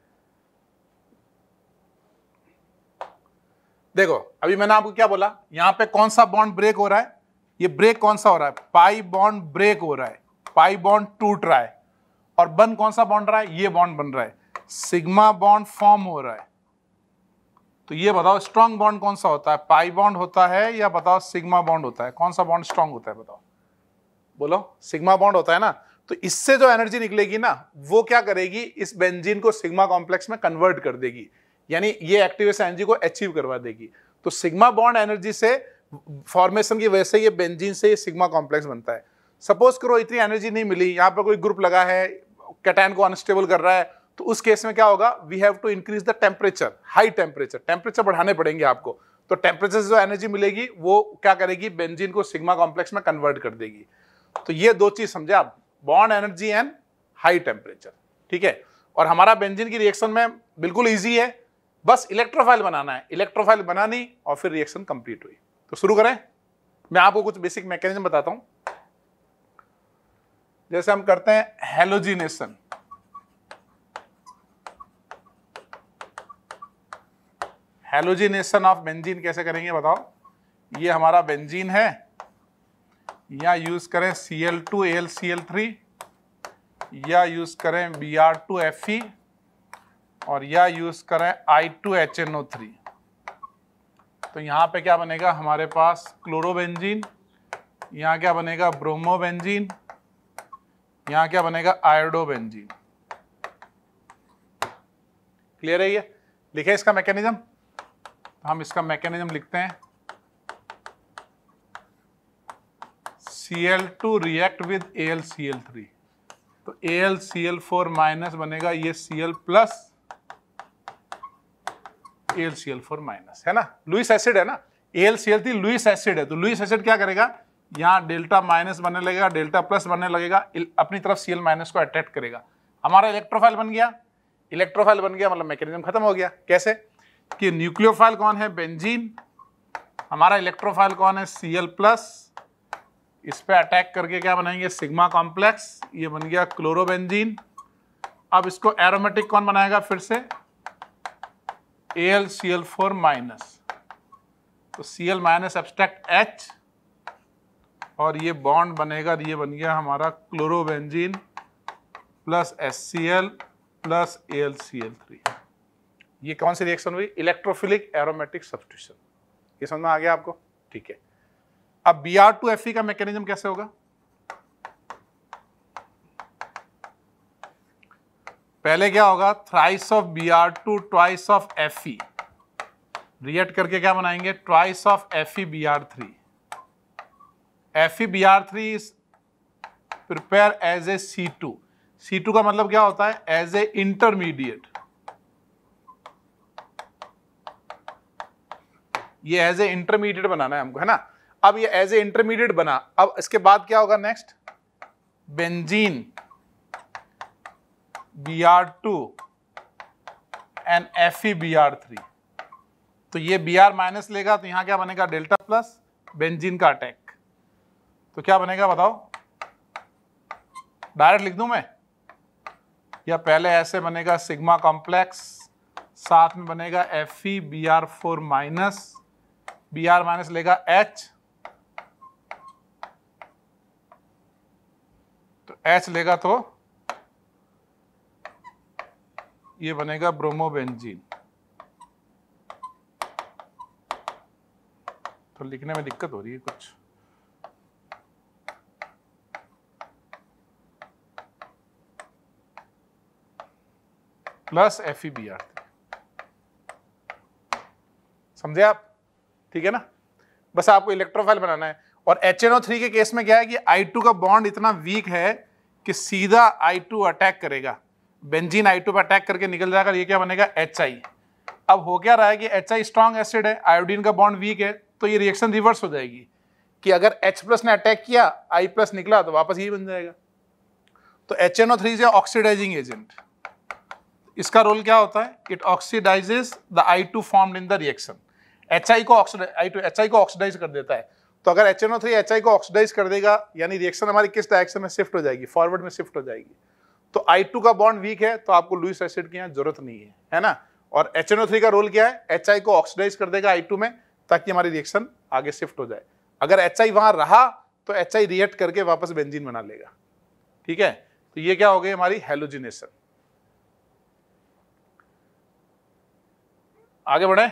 देखो अभी मैंने आपको क्या बोला यहां पे कौन सा बॉन्ड ब्रेक हो रहा है ये ब्रेक कौन सा हो रहा है पाई बॉन्ड ब्रेक हो रहा है पाई बॉन्ड टूट रहा है और बन कौन सा बॉन्ड रहा है ये बॉन्ड बन रहा है सिग्मा बॉन्ड फॉर्म हो रहा है तो ये बताओ स्ट्रांग बॉन्ड कौन सा होता है पाई बॉन्ड होता है या बताओ सिग्मा बॉन्ड होता है कौन सा बॉन्ड स्ट्रांग होता है बताओ बोलो सिग्मा बॉन्ड होता है ना तो इससे जो एनर्जी निकलेगी ना वो क्या करेगी इस बेंजीन को सिग्मा कॉम्प्लेक्स में कन्वर्ट कर देगी यानी ये एक्टिवेशन एनर्जी को अचीव करवा देगी तो सिग्मा बॉन्ड एनर्जी से फॉर्मेशन की वजह से ये बेंजीन से ये सिग्मा कॉम्प्लेक्स बनता है सपोज करो इतनी एनर्जी नहीं मिली यहाँ पर कोई ग्रुप लगा है कैटैन को अनस्टेबल कर रहा है तो उस केस में क्या होगा we have to increase the temperature high temperature temperature बढ़ाने पड़ेंगे आपको तो टेम्परेचर से जो एनर्जी मिलेगी वो क्या करेगी बेंजीन को सिग्मा कॉम्प्लेक्स में कन्वर्ट कर देगी तो ये दो चीज समझे आप bond energy and high temperature ठीक है और हमारा बेंजिन की रिएक्शन में बिल्कुल ईजी है बस इलेक्ट्रोफाइल बनाना है इलेक्ट्रोफाइल बनानी और फिर रिएक्शन कंप्लीट हुई तो शुरू करें मैं आपको कुछ बेसिक मैकेनिज्म बताता हूं जैसे हम करते हैं हेलोजिनेशन हेलोजिनेशन ऑफ बेंजीन कैसे करेंगे बताओ ये हमारा बेंजीन है या यूज करें C L two L C L three या यूज करें B R two F E और या यूज करें I two H N O three तो यहाँ पे क्या बनेगा हमारे पास क्लोरोबेंजीन यहाँ क्या बनेगा ब्रोमोबेंजीन यहाँ क्या बनेगा आयोडोबेंजीन क्लियर है ये लिखे इसका मैकेनिज्म हम इसका मैकेनिज्म लिखते हैं Cl2 रिएक्ट विद AlCl3 तो AlCl4 माइनस बनेगा ये Cl प्लस AlCl4 माइनस है ना लुइस एसिड है ना AlCl3 लुइस एसिड है तो लुइस एसिड क्या करेगा यहाँ डेल्टा माइनस बनने लगेगा डेल्टा प्लस बनने लगेगा अपनी तरफ Cl माइनस को अट्रैक्ट करेगा हमारा इलेक्ट्रोफाइल बन गया इलेक्ट्रोफाइल बन गया मतलब मैकेनिज्म खत्म हो गया कैसे कि न्यूक्लियोफाइल कौन है बेंजीन हमारा इलेक्ट्रोफाइल कौन है Cl प्लस इस पर अटैक करके क्या बनाएंगे सिग्मा कॉम्प्लेक्स ये बन गया क्लोरोबेंजीन अब इसको एरोमेटिक कौन बनाएगा फिर से L C L four minus तो C L minus abstract H और ये बॉन्ड बनेगा ये बन गया हमारा chlorobenzene plus S C L plus A L C L three ये कौन सी रिएक्शन हुई इलेक्ट्रोफिलिक एरोमेटिक सब्सटीट्यूशन ये समझ में आ गया आपको ठीक है अब B R two F E का मैकेनिज्म कैसे होगा पहले क्या होगा thrice of B R two twice of F E react करके क्या बनाएंगे twice of F E B R three F E B R three is prepare as a C two C two का मतलब क्या होता है एज ए इंटरमीडिएट ये as a intermediate बनाना है हमको है ना अब ये एज ए इंटरमीडिएट बना अब इसके बाद क्या होगा next benzene B R two and F E B R three तो ये बी आर माइनस लेगा तो यहां क्या बनेगा डेल्टा प्लस बेंजीन का अटैक तो क्या बनेगा बताओ डायरेक्ट लिख दू मैं या पहले ऐसे बनेगा सिग्मा कॉम्प्लेक्स साथ में बनेगा F E B R four minus B R minus लेगा एच एच लेगा तो ये बनेगा ब्रोमोबेंजीन तो लिखने में दिक्कत हो रही है कुछ plus F E B R समझे आप ठीक है ना बस आपको इलेक्ट्रोफाइल बनाना है और एच एन ओ थ्री के केस में क्या है कि आई टू का बॉन्ड इतना वीक है कि सीधा आई टू अटैक करेगा बेंजीन आई टू पर अटैक करके निकल जाएगा ये क्या बनेगा एच आई अब हो क्या रहा है कि एच आई स्ट्रॉन्ग एसिड है आयोडीन का बॉन्ड वीक है तो ये रिएक्शन रिवर्स हो जाएगी कि अगर H प्लस ने अटैक किया I प्लस निकला तो वापस यही बन जाएगा तो H N O three is oxidizing agent इसका रोल क्या होता है it oxidizes the I two form in the reaction H I को oxidize I two H I को ऑक्सीडाइज कर देता है तो अगर H NO three H I को ऑक्सीडाइज कर देगा यानी रिएक्शन हमारी किस डायरेक्शन में शिफ्ट हो जाएगी फॉरवर्ड में शिफ्ट हो जाएगी तो आई टू का बॉन्ड वीक है तो आपको लुइस एसिड की यहाँ जरूरत नहीं है है ना और एच एनओ थ्री का रोल क्या है एच आई को ऑक्सीडाइज कर देगा आई टू में ताकि हमारी रिएक्शन आगे शिफ्ट हो जाए अगर एच आई वहाँ रहा तो एच आई रिएक्ट करके वापस बेंजीन बना लेगा ठीक है तो ये क्या हो गई हमारी हेलोजिनेशन आगे बढ़े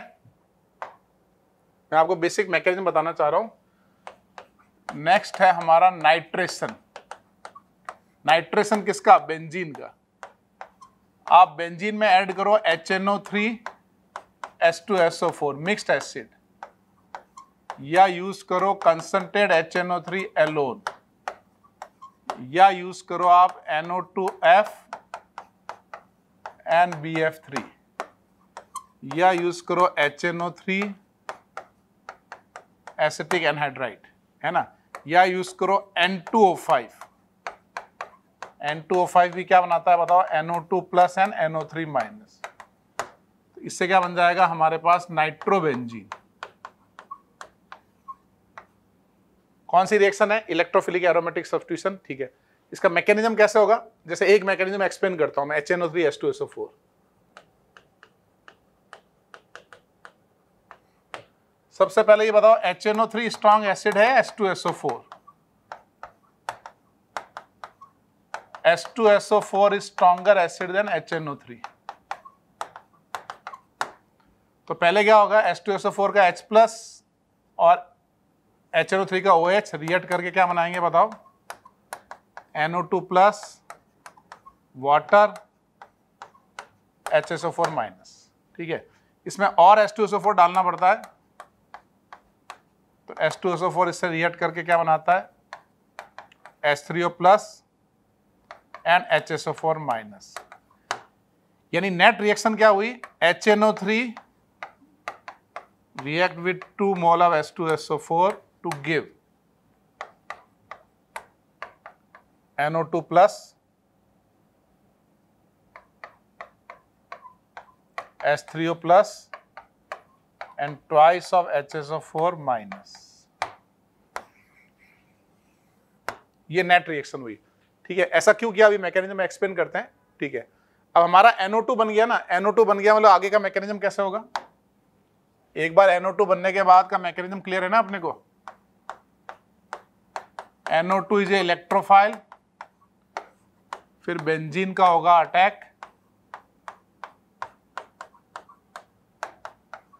मैं आपको बेसिक मैकेनिज्म बताना चाह रहा हूं नेक्स्ट है हमारा नाइट्रेशन नाइट्रेशन किसका बेंजीन का आप बेंजीन में ऐड करो H N O three S two S O four mixed acid या यूज करो concentrate H N O three alone या यूज करो आप NO two F N B F three या यूज करो H N O three acetic anhydride है ना या यूज करो N2O5 N2O5 भी क्या बनाता है बताओ NO2 plus and NO3 minus तो इससे क्या बन जाएगा हमारे पास नाइट्रोबेंजीन कौन सी रिएक्शन है इलेक्ट्रोफिलिक एरोमेटिक सब्सटीट्यूशन ठीक है इसका मैकेनिज्म कैसे होगा जैसे एक मैकेनिज्म एक्सप्लेन करता हूं मैं H N O three S two S O four सबसे पहले ये बताओ H N O three strong acid है S two SO four S two SO four is stronger acid than H N O three तो पहले क्या होगा S two SO four का एच प्लस और एच एन ओ थ्री का O H react करके क्या बनाएंगे बताओ NO two plus water H S O four minus ठीक है इसमें और S two S O four डालना पड़ता है S two S O four इससे रिएक्ट करके क्या बनाता है S three O plus and H S O four minus यानी नेट रिएक्शन क्या हुई H N O three react with two mole of S two S O four to give N O two plus S three O plus and twice of H S O four minus ये net reaction हुई ठीक है ऐसा क्यों किया अभी mechanism explain करते हैं ठीक है अब हमारा NO2 बन गया ना NO2 बन गया मतलब आगे का मैकेनिज्म कैसे होगा एक बार NO2 बनने के बाद का मैकेनिज्म क्लियर है ना अपने को NO2 इज ए इलेक्ट्रोफाइल फिर बेंजीन का होगा अटैक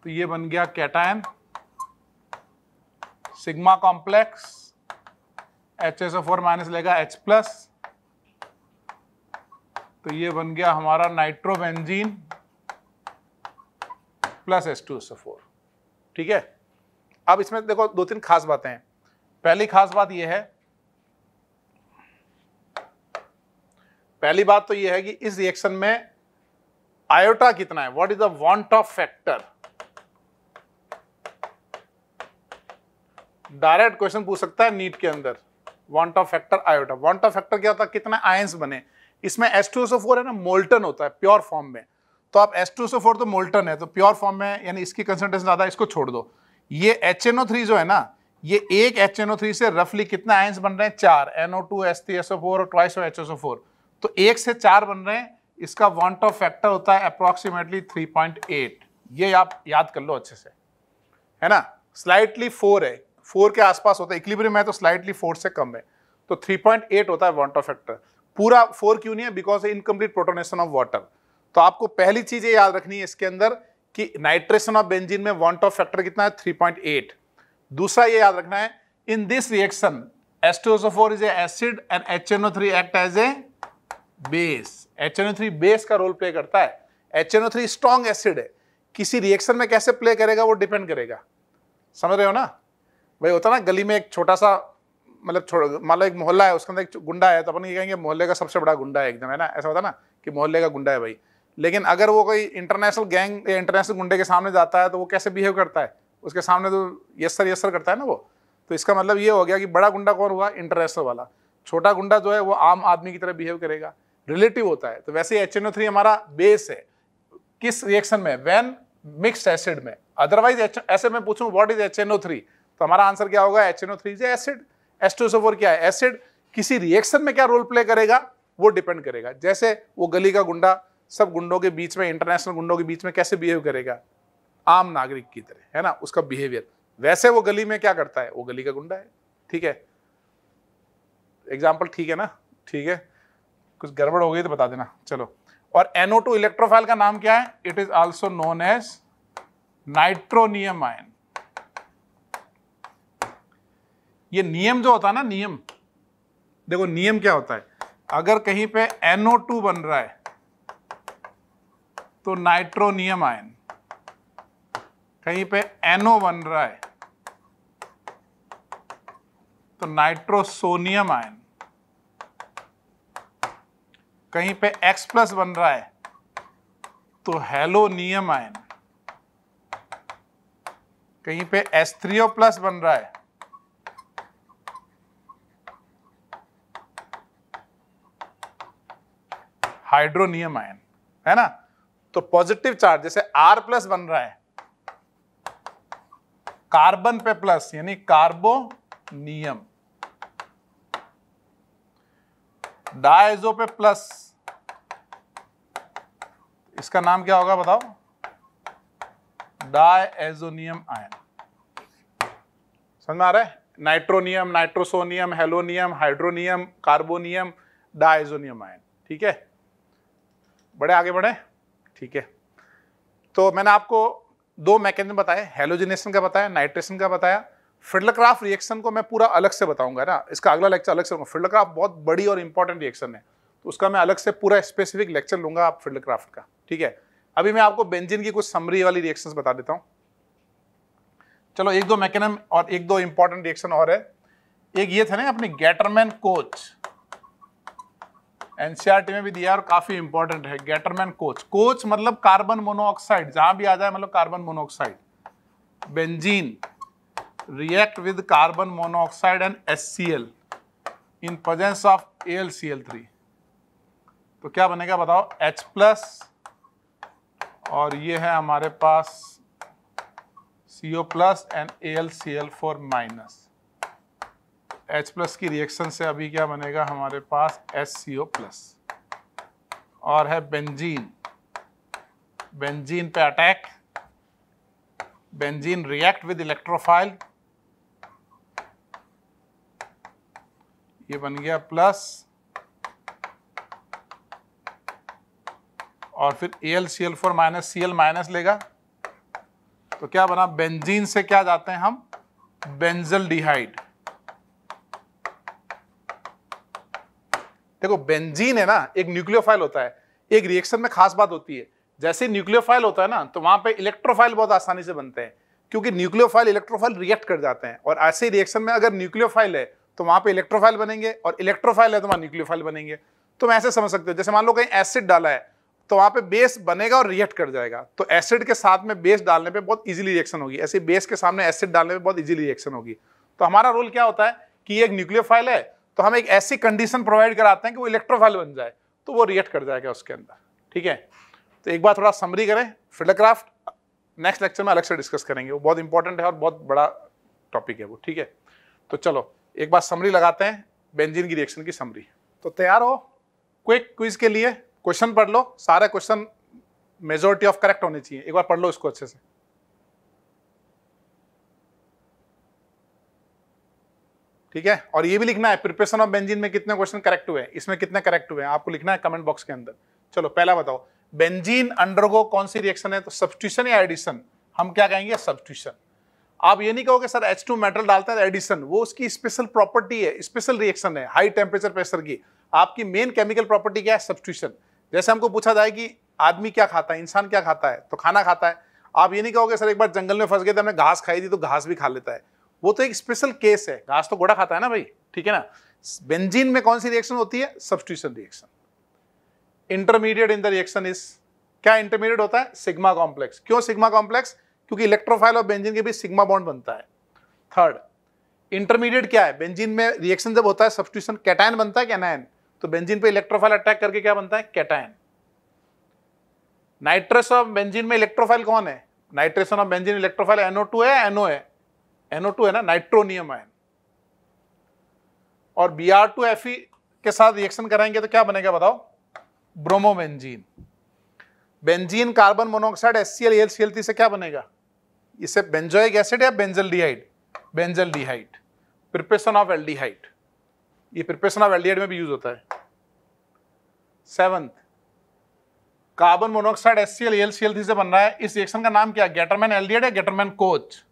तो ये बन गया cation sigma complex H S O four minus लेगा एच प्लस तो ये बन गया हमारा nitrobenzene plus S two O four ठीक है अब इसमें देखो दो तीन खास बातें हैं पहली खास बात यह है पहली बात तो यह है कि इस रिएक्शन में आयोटा कितना है what is the van't Hoff factor direct question पूछ सकता है नीट के अंदर van't of factor iota van't of factor क्या होता है कितना आयंस बने इसमें एस टू फोर है ना मोल्टन होता है प्योर फॉर्म में तो आप एस टू फोर तो मोल्टन है तो प्योर फॉर्म में यानी इसकी कंसेंट्रेशन ज़्यादा इसको छोड़ दो ये एच एन ओ थ्री जो है ना ये एक एच एन ओ थ्री से रफली कितने आयंस बन रहे हैं चार N O two S T S O four और twice H S O four तो एक से चार बन रहे हैं इसका वॉन्ट ऑफ फैक्टर होता है अप्रॉक्सीमेटली थ्री पॉइंट एट ये आप याद कर लो अच्छे से है ना स्लाइटली फोर है फोर के आसपास होता है इक्लिब्रियम है तो स्लाइटली फोर से कम है तो 3.8 होता है वाटर फैक्टर पूरा फोर क्यों नहीं है because incomplete protonation of water तो आपको पहली चीज ये याद रखनी है इसके अंदर कि नाइट्रेशन ऑफ बेंजिन में वांट ऑफ फैक्टर कितना है 3.8 दूसरा ये याद रखना है इन दिस रिएक्शन एस्टोसोफोर is acid and H HNO3 act as a base HNO3 base का रोल प्ले करता है HNO3 स्ट्रॉन्ग एसिड है किसी रिएक्शन में कैसे प्ले करेगा वो डिपेंड करेगा समझ रहे हो ना भाई होता ना गली में एक छोटा सा मतलब मान लो एक मोहल्ला है उसके अंदर एक गुंडा है तो अपन ये कहेंगे मोहल्ले का सबसे बड़ा गुंडा है एकदम है ना ऐसा होता है ना कि मोहल्ले का गुंडा है भाई लेकिन अगर वो कोई इंटरनेशनल गैंग या इंटरनेशनल गुंडे के सामने जाता है तो वो कैसे बिहेव करता है उसके सामने तो यस सर यस सर करता है ना वो तो इसका मतलब ये हो गया कि बड़ा गुंडा कौन हुआ इंटरनेशनल वाला छोटा गुंडा जो है वो आम आदमी की तरह बिहेव करेगा रिलेटिव होता है तो वैसे ही एच एन ओ थ्री हमारा बेस है किस रिएक्शन में वैन मिक्स एसिड में अदरवाइज एच मैं में what is H N O three तो हमारा आंसर क्या होगा एच एन थ्री एसिड एस्टोसोफोर क्या है एसिड किसी रिएक्शन में क्या रोल प्ले करेगा वो डिपेंड करेगा जैसे वो गली का गुंडा सब गुंडों के बीच में इंटरनेशनल गुंडों के बीच में कैसे बिहेव करेगा आम नागरिक की तरह है ना उसका बिहेवियर वैसे वो गली में क्या करता है वो गली का गुंडा है ठीक है एग्जाम्पल ठीक है ना ठीक है कुछ गड़बड़ हो गई तो बता देना चलो और NO2 इलेक्ट्रोफाइल का नाम क्या है it is also known as nitronium ion ये नियम जो होता है ना नियम देखो नियम क्या होता है अगर कहीं पे NO2 बन रहा है तो नाइट्रोनियम आयन कहीं पे NO बन रहा है तो नाइट्रोसोनियम आयन कहीं पे X प्लस बन रहा है तो हेलोनियम आयन कहीं पे S3O प्लस बन रहा है हाइड्रोनियम आयन है ना तो पॉजिटिव चार्ज जैसे आर प्लस बन रहा है कार्बन पे प्लस यानी कार्बोनियम डायजो पे प्लस इसका नाम क्या होगा बताओ डायजोनियम आयन समझ में आ रहा है nitronium nitrosonium halonium hydronium carbonium diazonium ion ठीक है बड़े आगे बढ़े ठीक है तो मैंने आपको दो मैकेनिज्म बताए हेलोजिनेशन का बताया नाइट्रेशन का बताया फिडलक्राफ रिएक्शन को मैं पूरा अलग से बताऊंगा ना इसका अगला लेक्चर अलग से फिडलक्राफ बहुत बड़ी और इंपॉर्टेंट रिएक्शन है तो उसका मैं अलग से पूरा स्पेसिफिक लेक्चर लूंगा आप फिडलक्राफ्ट का ठीक है अभी मैं आपको बेंजिन की कुछ समरी वाली रिएक्शन बता देता हूँ चलो एक दो मैकेनिज्म और एक दो इंपॉर्टेंट रिएक्शन और है एक ये था ना अपने गैटरमैन कोच एनसीआरटी में भी दिया और काफी इंपॉर्टेंट है गैटरमैन कोच कोच मतलब कार्बन मोनोऑक्साइड जहां भी आ जाए मतलब carbon monoxide benzene react with carbon monoxide and SCL in presence of L three तो क्या बनेगा बताओ एच प्लस और ये है हमारे पास CO plus and L C L four minus H plus की रिएक्शन से अभी क्या बनेगा हमारे पास ओ प्लस और है बेंजीन बेंजीन पे attack benzene react with electrophile ये बन गया प्लस और फिर L C L four minus C L minus लेगा तो क्या बना बेंजीन से क्या जाते हैं हम बेंजल डिहाइड देखो बेंजीन है ना एक न्यूक्लियोफाइल होता है एक रिएक्शन में खास बात होती है जैसे न्यूक्लियोफाइल होता है ना तो वहां पे इलेक्ट्रोफाइल बहुत आसानी से बनते हैं क्योंकि न्यूक्लियोफाइल इलेक्ट्रोफाइल रिएक्ट कर जाते हैं और ऐसे रिएक्शन में अगर न्यूक्लियोफाइल है तो वहां पर इलेक्ट्रोफाइल बनेंगे और इलेक्ट्रोफाइल है तो वहां न्यूक्लियोफाइल बनेंगे तो ऐसे समझ सकते हो जैसे मान लो कहीं एसिड डाला है तो वहां पे बेस बनेगा और रिएक्ट कर जाएगा तो एसिड के साथ में बेस डालने पे बहुत इजीली रिएक्शन होगी ऐसे बेस के सामने एसिड डालने पे बहुत इजीली रिएक्शन होगी तो हमारा रोल क्या होता है कि एक न्यूक्लियोफाइल है तो हम एक ऐसी कंडीशन प्रोवाइड कराते हैं कि वो इलेक्ट्रोफाइल बन जाए तो वो रिएक्ट कर जाएगा उसके अंदर ठीक है तो एक बार थोड़ा समरी करें फिल्डक्राफ्ट नेक्स्ट लेक्चर में अलग से डिस्कस करेंगे वो बहुत इंपॉर्टेंट है और बहुत बड़ा टॉपिक है वो ठीक है तो चलो एक बार समरी लगाते हैं बेंजीन की रिएक्शन की समरी तो तैयार हो क्विक क्विज के लिए क्वेश्चन पढ़ लो सारे क्वेश्चन मेजोरिटी ऑफ करेक्ट होने चाहिए एक बार पढ़ लो इसको अच्छे से ठीक है और ये भी लिखना है प्रिपरेशन ऑफ बेंजीन में कितने क्वेश्चन करेक्ट हुए इसमें कितने करेक्ट हुए आपको लिखना है कमेंट बॉक्स के अंदर चलो पहला बताओ बेंजीन अंडरगो कौन सी रिएक्शन है तो सब्सटीट्यूशन या एडिशन हम क्या कहेंगे सब्सटीट्यूशन आप ये नहीं कहोगे सर एच टू मेटल डालता है एडिशन वो उसकी स्पेशल प्रॉपर्टी है स्पेशल रिएक्शन है हाई टेम्परेचर प्रेशर की आपकी मेन केमिकल प्रॉपर्टी क्या है सब्सटीट्यूशन जैसे हमको पूछा जाए कि आदमी क्या खाता है इंसान क्या खाता है तो खाना खाता है आप ये नहीं कहोगे सर एक बार जंगल में फंस गए थे हमने घास खाई थी तो घास भी खा लेता है वो तो एक स्पेशल केस है घास तो घोड़ा खाता है ना भाई ठीक है ना बेंजीन में कौन सी रिएक्शन होती है substitution reaction intermediate in the reaction is क्या इंटरमीडिएट होता है सिग्मा कॉम्प्लेक्स क्यों सिग्मा कॉम्प्लेक्स क्योंकि इलेक्ट्रोफाइल और बेंजीन के बीच सिग्मा बॉन्ड बनता है थर्ड इंटरमीडिएट क्या है बेंजीन में रिएक्शन जब होता है सब्सटीट्यूशन कैटायन बनता है कैनायन तो बेंजीन पे इलेक्ट्रोफाइल अटैक करके क्या बनता है कैटायन नाइट्रस और बेंजीन में इलेक्ट्रोफाइल कौन है nitration of benzene electrophile NO two है एनओ है NO2 है ना नाइट्रोनियम आयन और बी आर टू एफ के साथ रिएक्शन कराएंगे तो क्या बनेगा बताओ bromobenzene benzene carbon monoxide S C L L C L से क्या बनेगा इसे बेंजोइक एसिड या benzaldehyde benzaldehyde preparation of aldehyde ये प्रिपरेशन ऑफ एल्डिहाइड में भी यूज होता है seventh carbon monoxide S C L L C L से बन रहा है इस रिएक्शन का नाम क्या गेटरमैन एल्डिहाइड या गेटरमैन कोच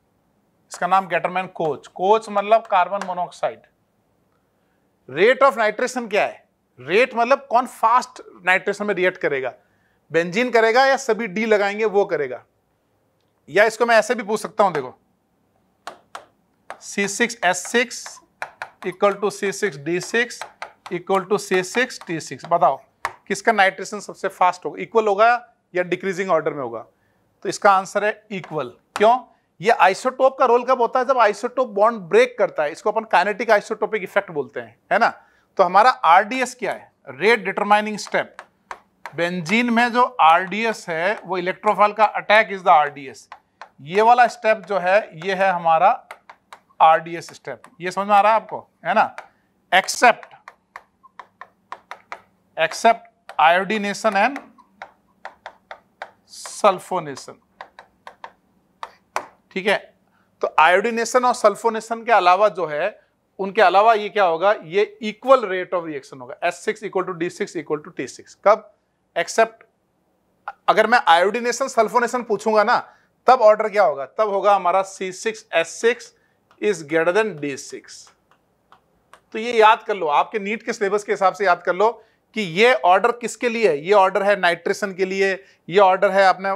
इसका नाम गेटरमैन कोच कोच मतलब carbon monoxide rate of nitration क्या है रेट मतलब कौन फास्ट नाइट्रेशन में रिएक्ट करेगा बेंजीन करेगा या सभी डी लगाएंगे वो करेगा या इसको मैं ऐसे भी पूछ सकता हूं देखो C six S six equal to C six D six equal to C six T six बताओ किसका नाइट्रेशन सबसे फास्ट होगा इक्वल होगा या डिक्रीजिंग ऑर्डर में होगा तो इसका आंसर है इक्वल क्यों ये आइसोटोप का रोल कब होता है जब आइसोटोप बॉन्ड ब्रेक करता है इसको अपन काइनेटिक आइसोटोपिक इफेक्ट बोलते हैं है ना तो हमारा आरडीएस क्या है रेट डिटरमाइनिंग स्टेप बेंजीन में जो आरडीएस है वो इलेक्ट्रोफाइल का अटैक इज द आरडीएस ये वाला स्टेप जो है ये है हमारा आरडीएस स्टेप ये समझ में आ रहा है आपको है ना except except iodination and sulphonation ठीक है तो आयोडिनेशन और सल्फोनेशन के अलावा जो है उनके अलावा ये क्या होगा ये इक्वल रेट ऑफ रिएक्शन होगा S six equal to D six equal to T six कब एक्सेप्ट अगर मैं आयोडिनेशन सल्फोनेशन पूछूंगा ना तब ऑर्डर क्या होगा तब होगा हमारा C six S six is greater than D six तो ये याद कर लो आपके नीट के सिलेबस के हिसाब से याद कर लो कि ये ऑर्डर किसके लिए है ये ऑर्डर है नाइट्रेशन के लिए ये ऑर्डर है अपने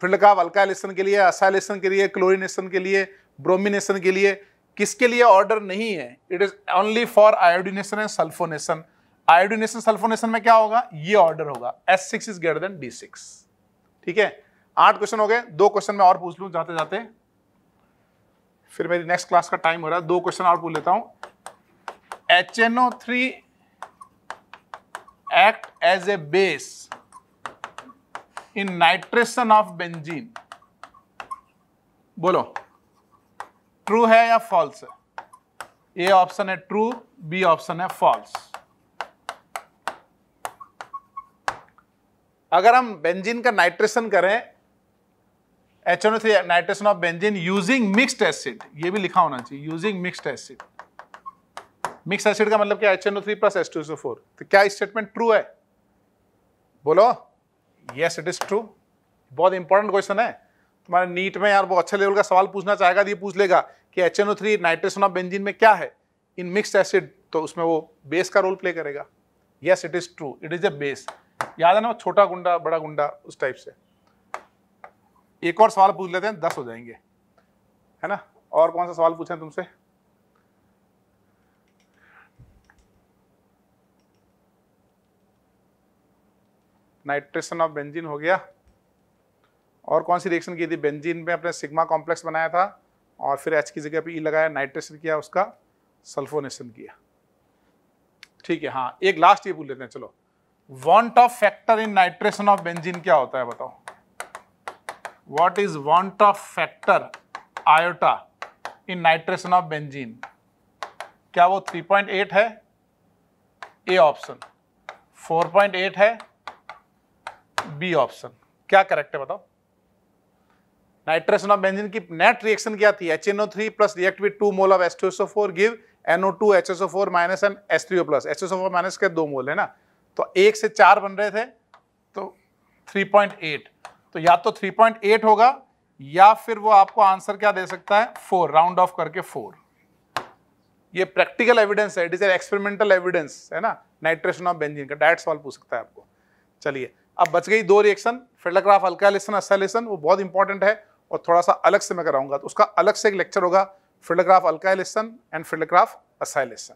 फिर लगा अल्कालेशन के लिए असाइलेशन के लिए क्लोरिनेशन के लिए ब्रोमिनेशन के लिए किसके लिए ऑर्डर नहीं है it is only for iodination and sulphonation iodination sulphonation में क्या होगा ये ऑर्डर होगा S six is greater than D six ठीक है आठ क्वेश्चन हो गए दो क्वेश्चन में और पूछ लू जाते जाते फिर मेरी नेक्स्ट क्लास का टाइम हो रहा है दो क्वेश्चन और पूछ लेता हूं H N O three act as a base in nitration of benzene बोलो ट्रू है या फॉल्स है ए ऑप्शन है ट्रू बी ऑप्शन है फॉल्स अगर हम बेंजीन का नाइट्रेशन करें H N three nitration of benzene using mixed acid ये भी लिखा होना चाहिए using mixed acid mix acid का मतलब क्या H N O three plus S two S O four तो क्या स्टेटमेंट ट्रू है बोलो यस इट इज ट्रू बहुत इंपॉर्टेंट क्वेश्चन है तुम्हारे नीट में यार वो अच्छे लेवल का सवाल पूछना चाहेगा तो ये पूछ लेगा कि H N O three nitration of benzene में क्या है इन मिक्सड एसिड तो उसमें वो बेस का रोल प्ले करेगा yes it is true it is a base याद है ना छोटा गुंडा बड़ा गुंडा उस टाइप से एक और सवाल पूछ लेते हैं दस हो जाएंगे है ना और कौन सा सवाल पूछें तुमसे नाइट्रेशन ऑफ बेंजीन हो गया और कौन सी रिएक्शन की थी बेंजीन में अपने सिग्मा कॉम्प्लेक्स बनाया था और फिर एच की जगह पे ई e लगाया नाइट्रेशन किया उसका सल्फोनेशन किया ठीक है हाँ एक लास्ट ये पूछ लेते हैं चलो want of factor in nitration of benzene क्या होता है बताओ what is want of factor iota in nitration of benzene क्या वो 3.8 है ए ऑप्शन 4.8 है बी ऑप्शन क्या करेक्ट है बताओ नाइट्रेशन ऑफ बेंजीन की नेट रिएक्शन क्या थी H N O three plus react with two mole of S two S O four give N O two H S O four minus N S three O plus H S O four minus के दो मोल है ना तो एक से चार बन रहे थे तो थ्री पॉइंट एट तो या तो थ्री पॉइंट एट होगा या फिर वो आपको आंसर क्या दे सकता है फोर राउंड ऑफ करके फोर ये प्रैक्टिकल एविडेंस है इट इज एक्सपेरिमेंटल एविडेंस है ना नाइट्रेशन ऑफ बेंजीन का डायरेक्ट सवाल पूछ सकता है आपको चलिए अब बच गई दो रिएक्शन फेडलग्राफ अल्का लेसन वो बहुत इंपॉर्टेंट है और थोड़ा सा अलग से मैं कराऊंगा तो उसका अलग से एक लेक्चर होगा Friedel Crafts alkylation and Friedel Crafts acylation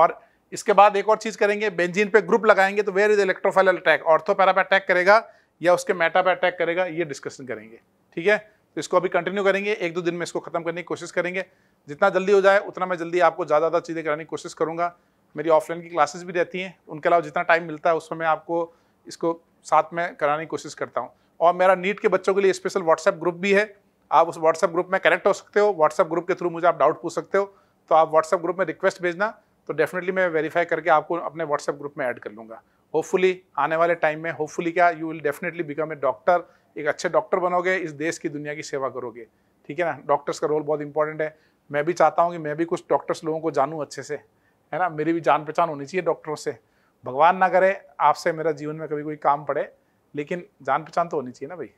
और इसके बाद एक और चीज़ करेंगे बेंजीन पे ग्रुप लगाएंगे तो where is electrophile attack ortho para पे अटैक करेगा या उसके मेटा पे अटैक करेगा ये डिस्कशन करेंगे ठीक है तो इसको अभी कंटिन्यू करेंगे एक दो दिन में इसको खत्म करने की कोशिश करेंगे जितना जल्दी हो जाए उतना मैं जल्दी आपको ज़्यादा ज़्यादा चीज़ें कराने की कोशिश करूँगा मेरी ऑफलाइन की क्लासेस भी रहती हैं उनके अलावा जितना टाइम मिलता है उसमें मैं आपको इसको साथ में कराने की कोशिश करता हूँ और मेरा नीट के बच्चों के लिए स्पेशल व्हाट्सएप ग्रुप भी है आप उस व्हाट्सएप ग्रुप में कनेक्ट हो सकते हो व्हाट्सएप ग्रुप के थ्रू मुझे आप डाउट पूछ सकते हो तो आप व्हाट्सएप ग्रुप में रिक्वेस्ट भेजना तो डेफिनेटली मैं वेरीफाई करके आपको अपने व्हाट्सएप ग्रुप में ऐड कर लूँगा होपफुली आने वाले टाइम में होपफुली क्या you will definitely become a doctor एक अच्छे डॉक्टर बनोगे इस देश की दुनिया की सेवा करोगे ठीक है ना डॉक्टर्स का रोल बहुत इंपॉर्टेंट है मैं भी चाहता हूँ कि मैं भी कुछ डॉक्टर्स लोगों को जानूँ अच्छे से है ना मेरी भी जान पहचान होनी चाहिए डॉक्टरों से भगवान ना करे आपसे मेरा जीवन में कभी कोई काम पड़े लेकिन जान पहचान तो होनी चाहिए ना भाई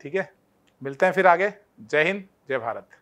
ठीक है मिलते हैं फिर आगे जय हिंद जय भारत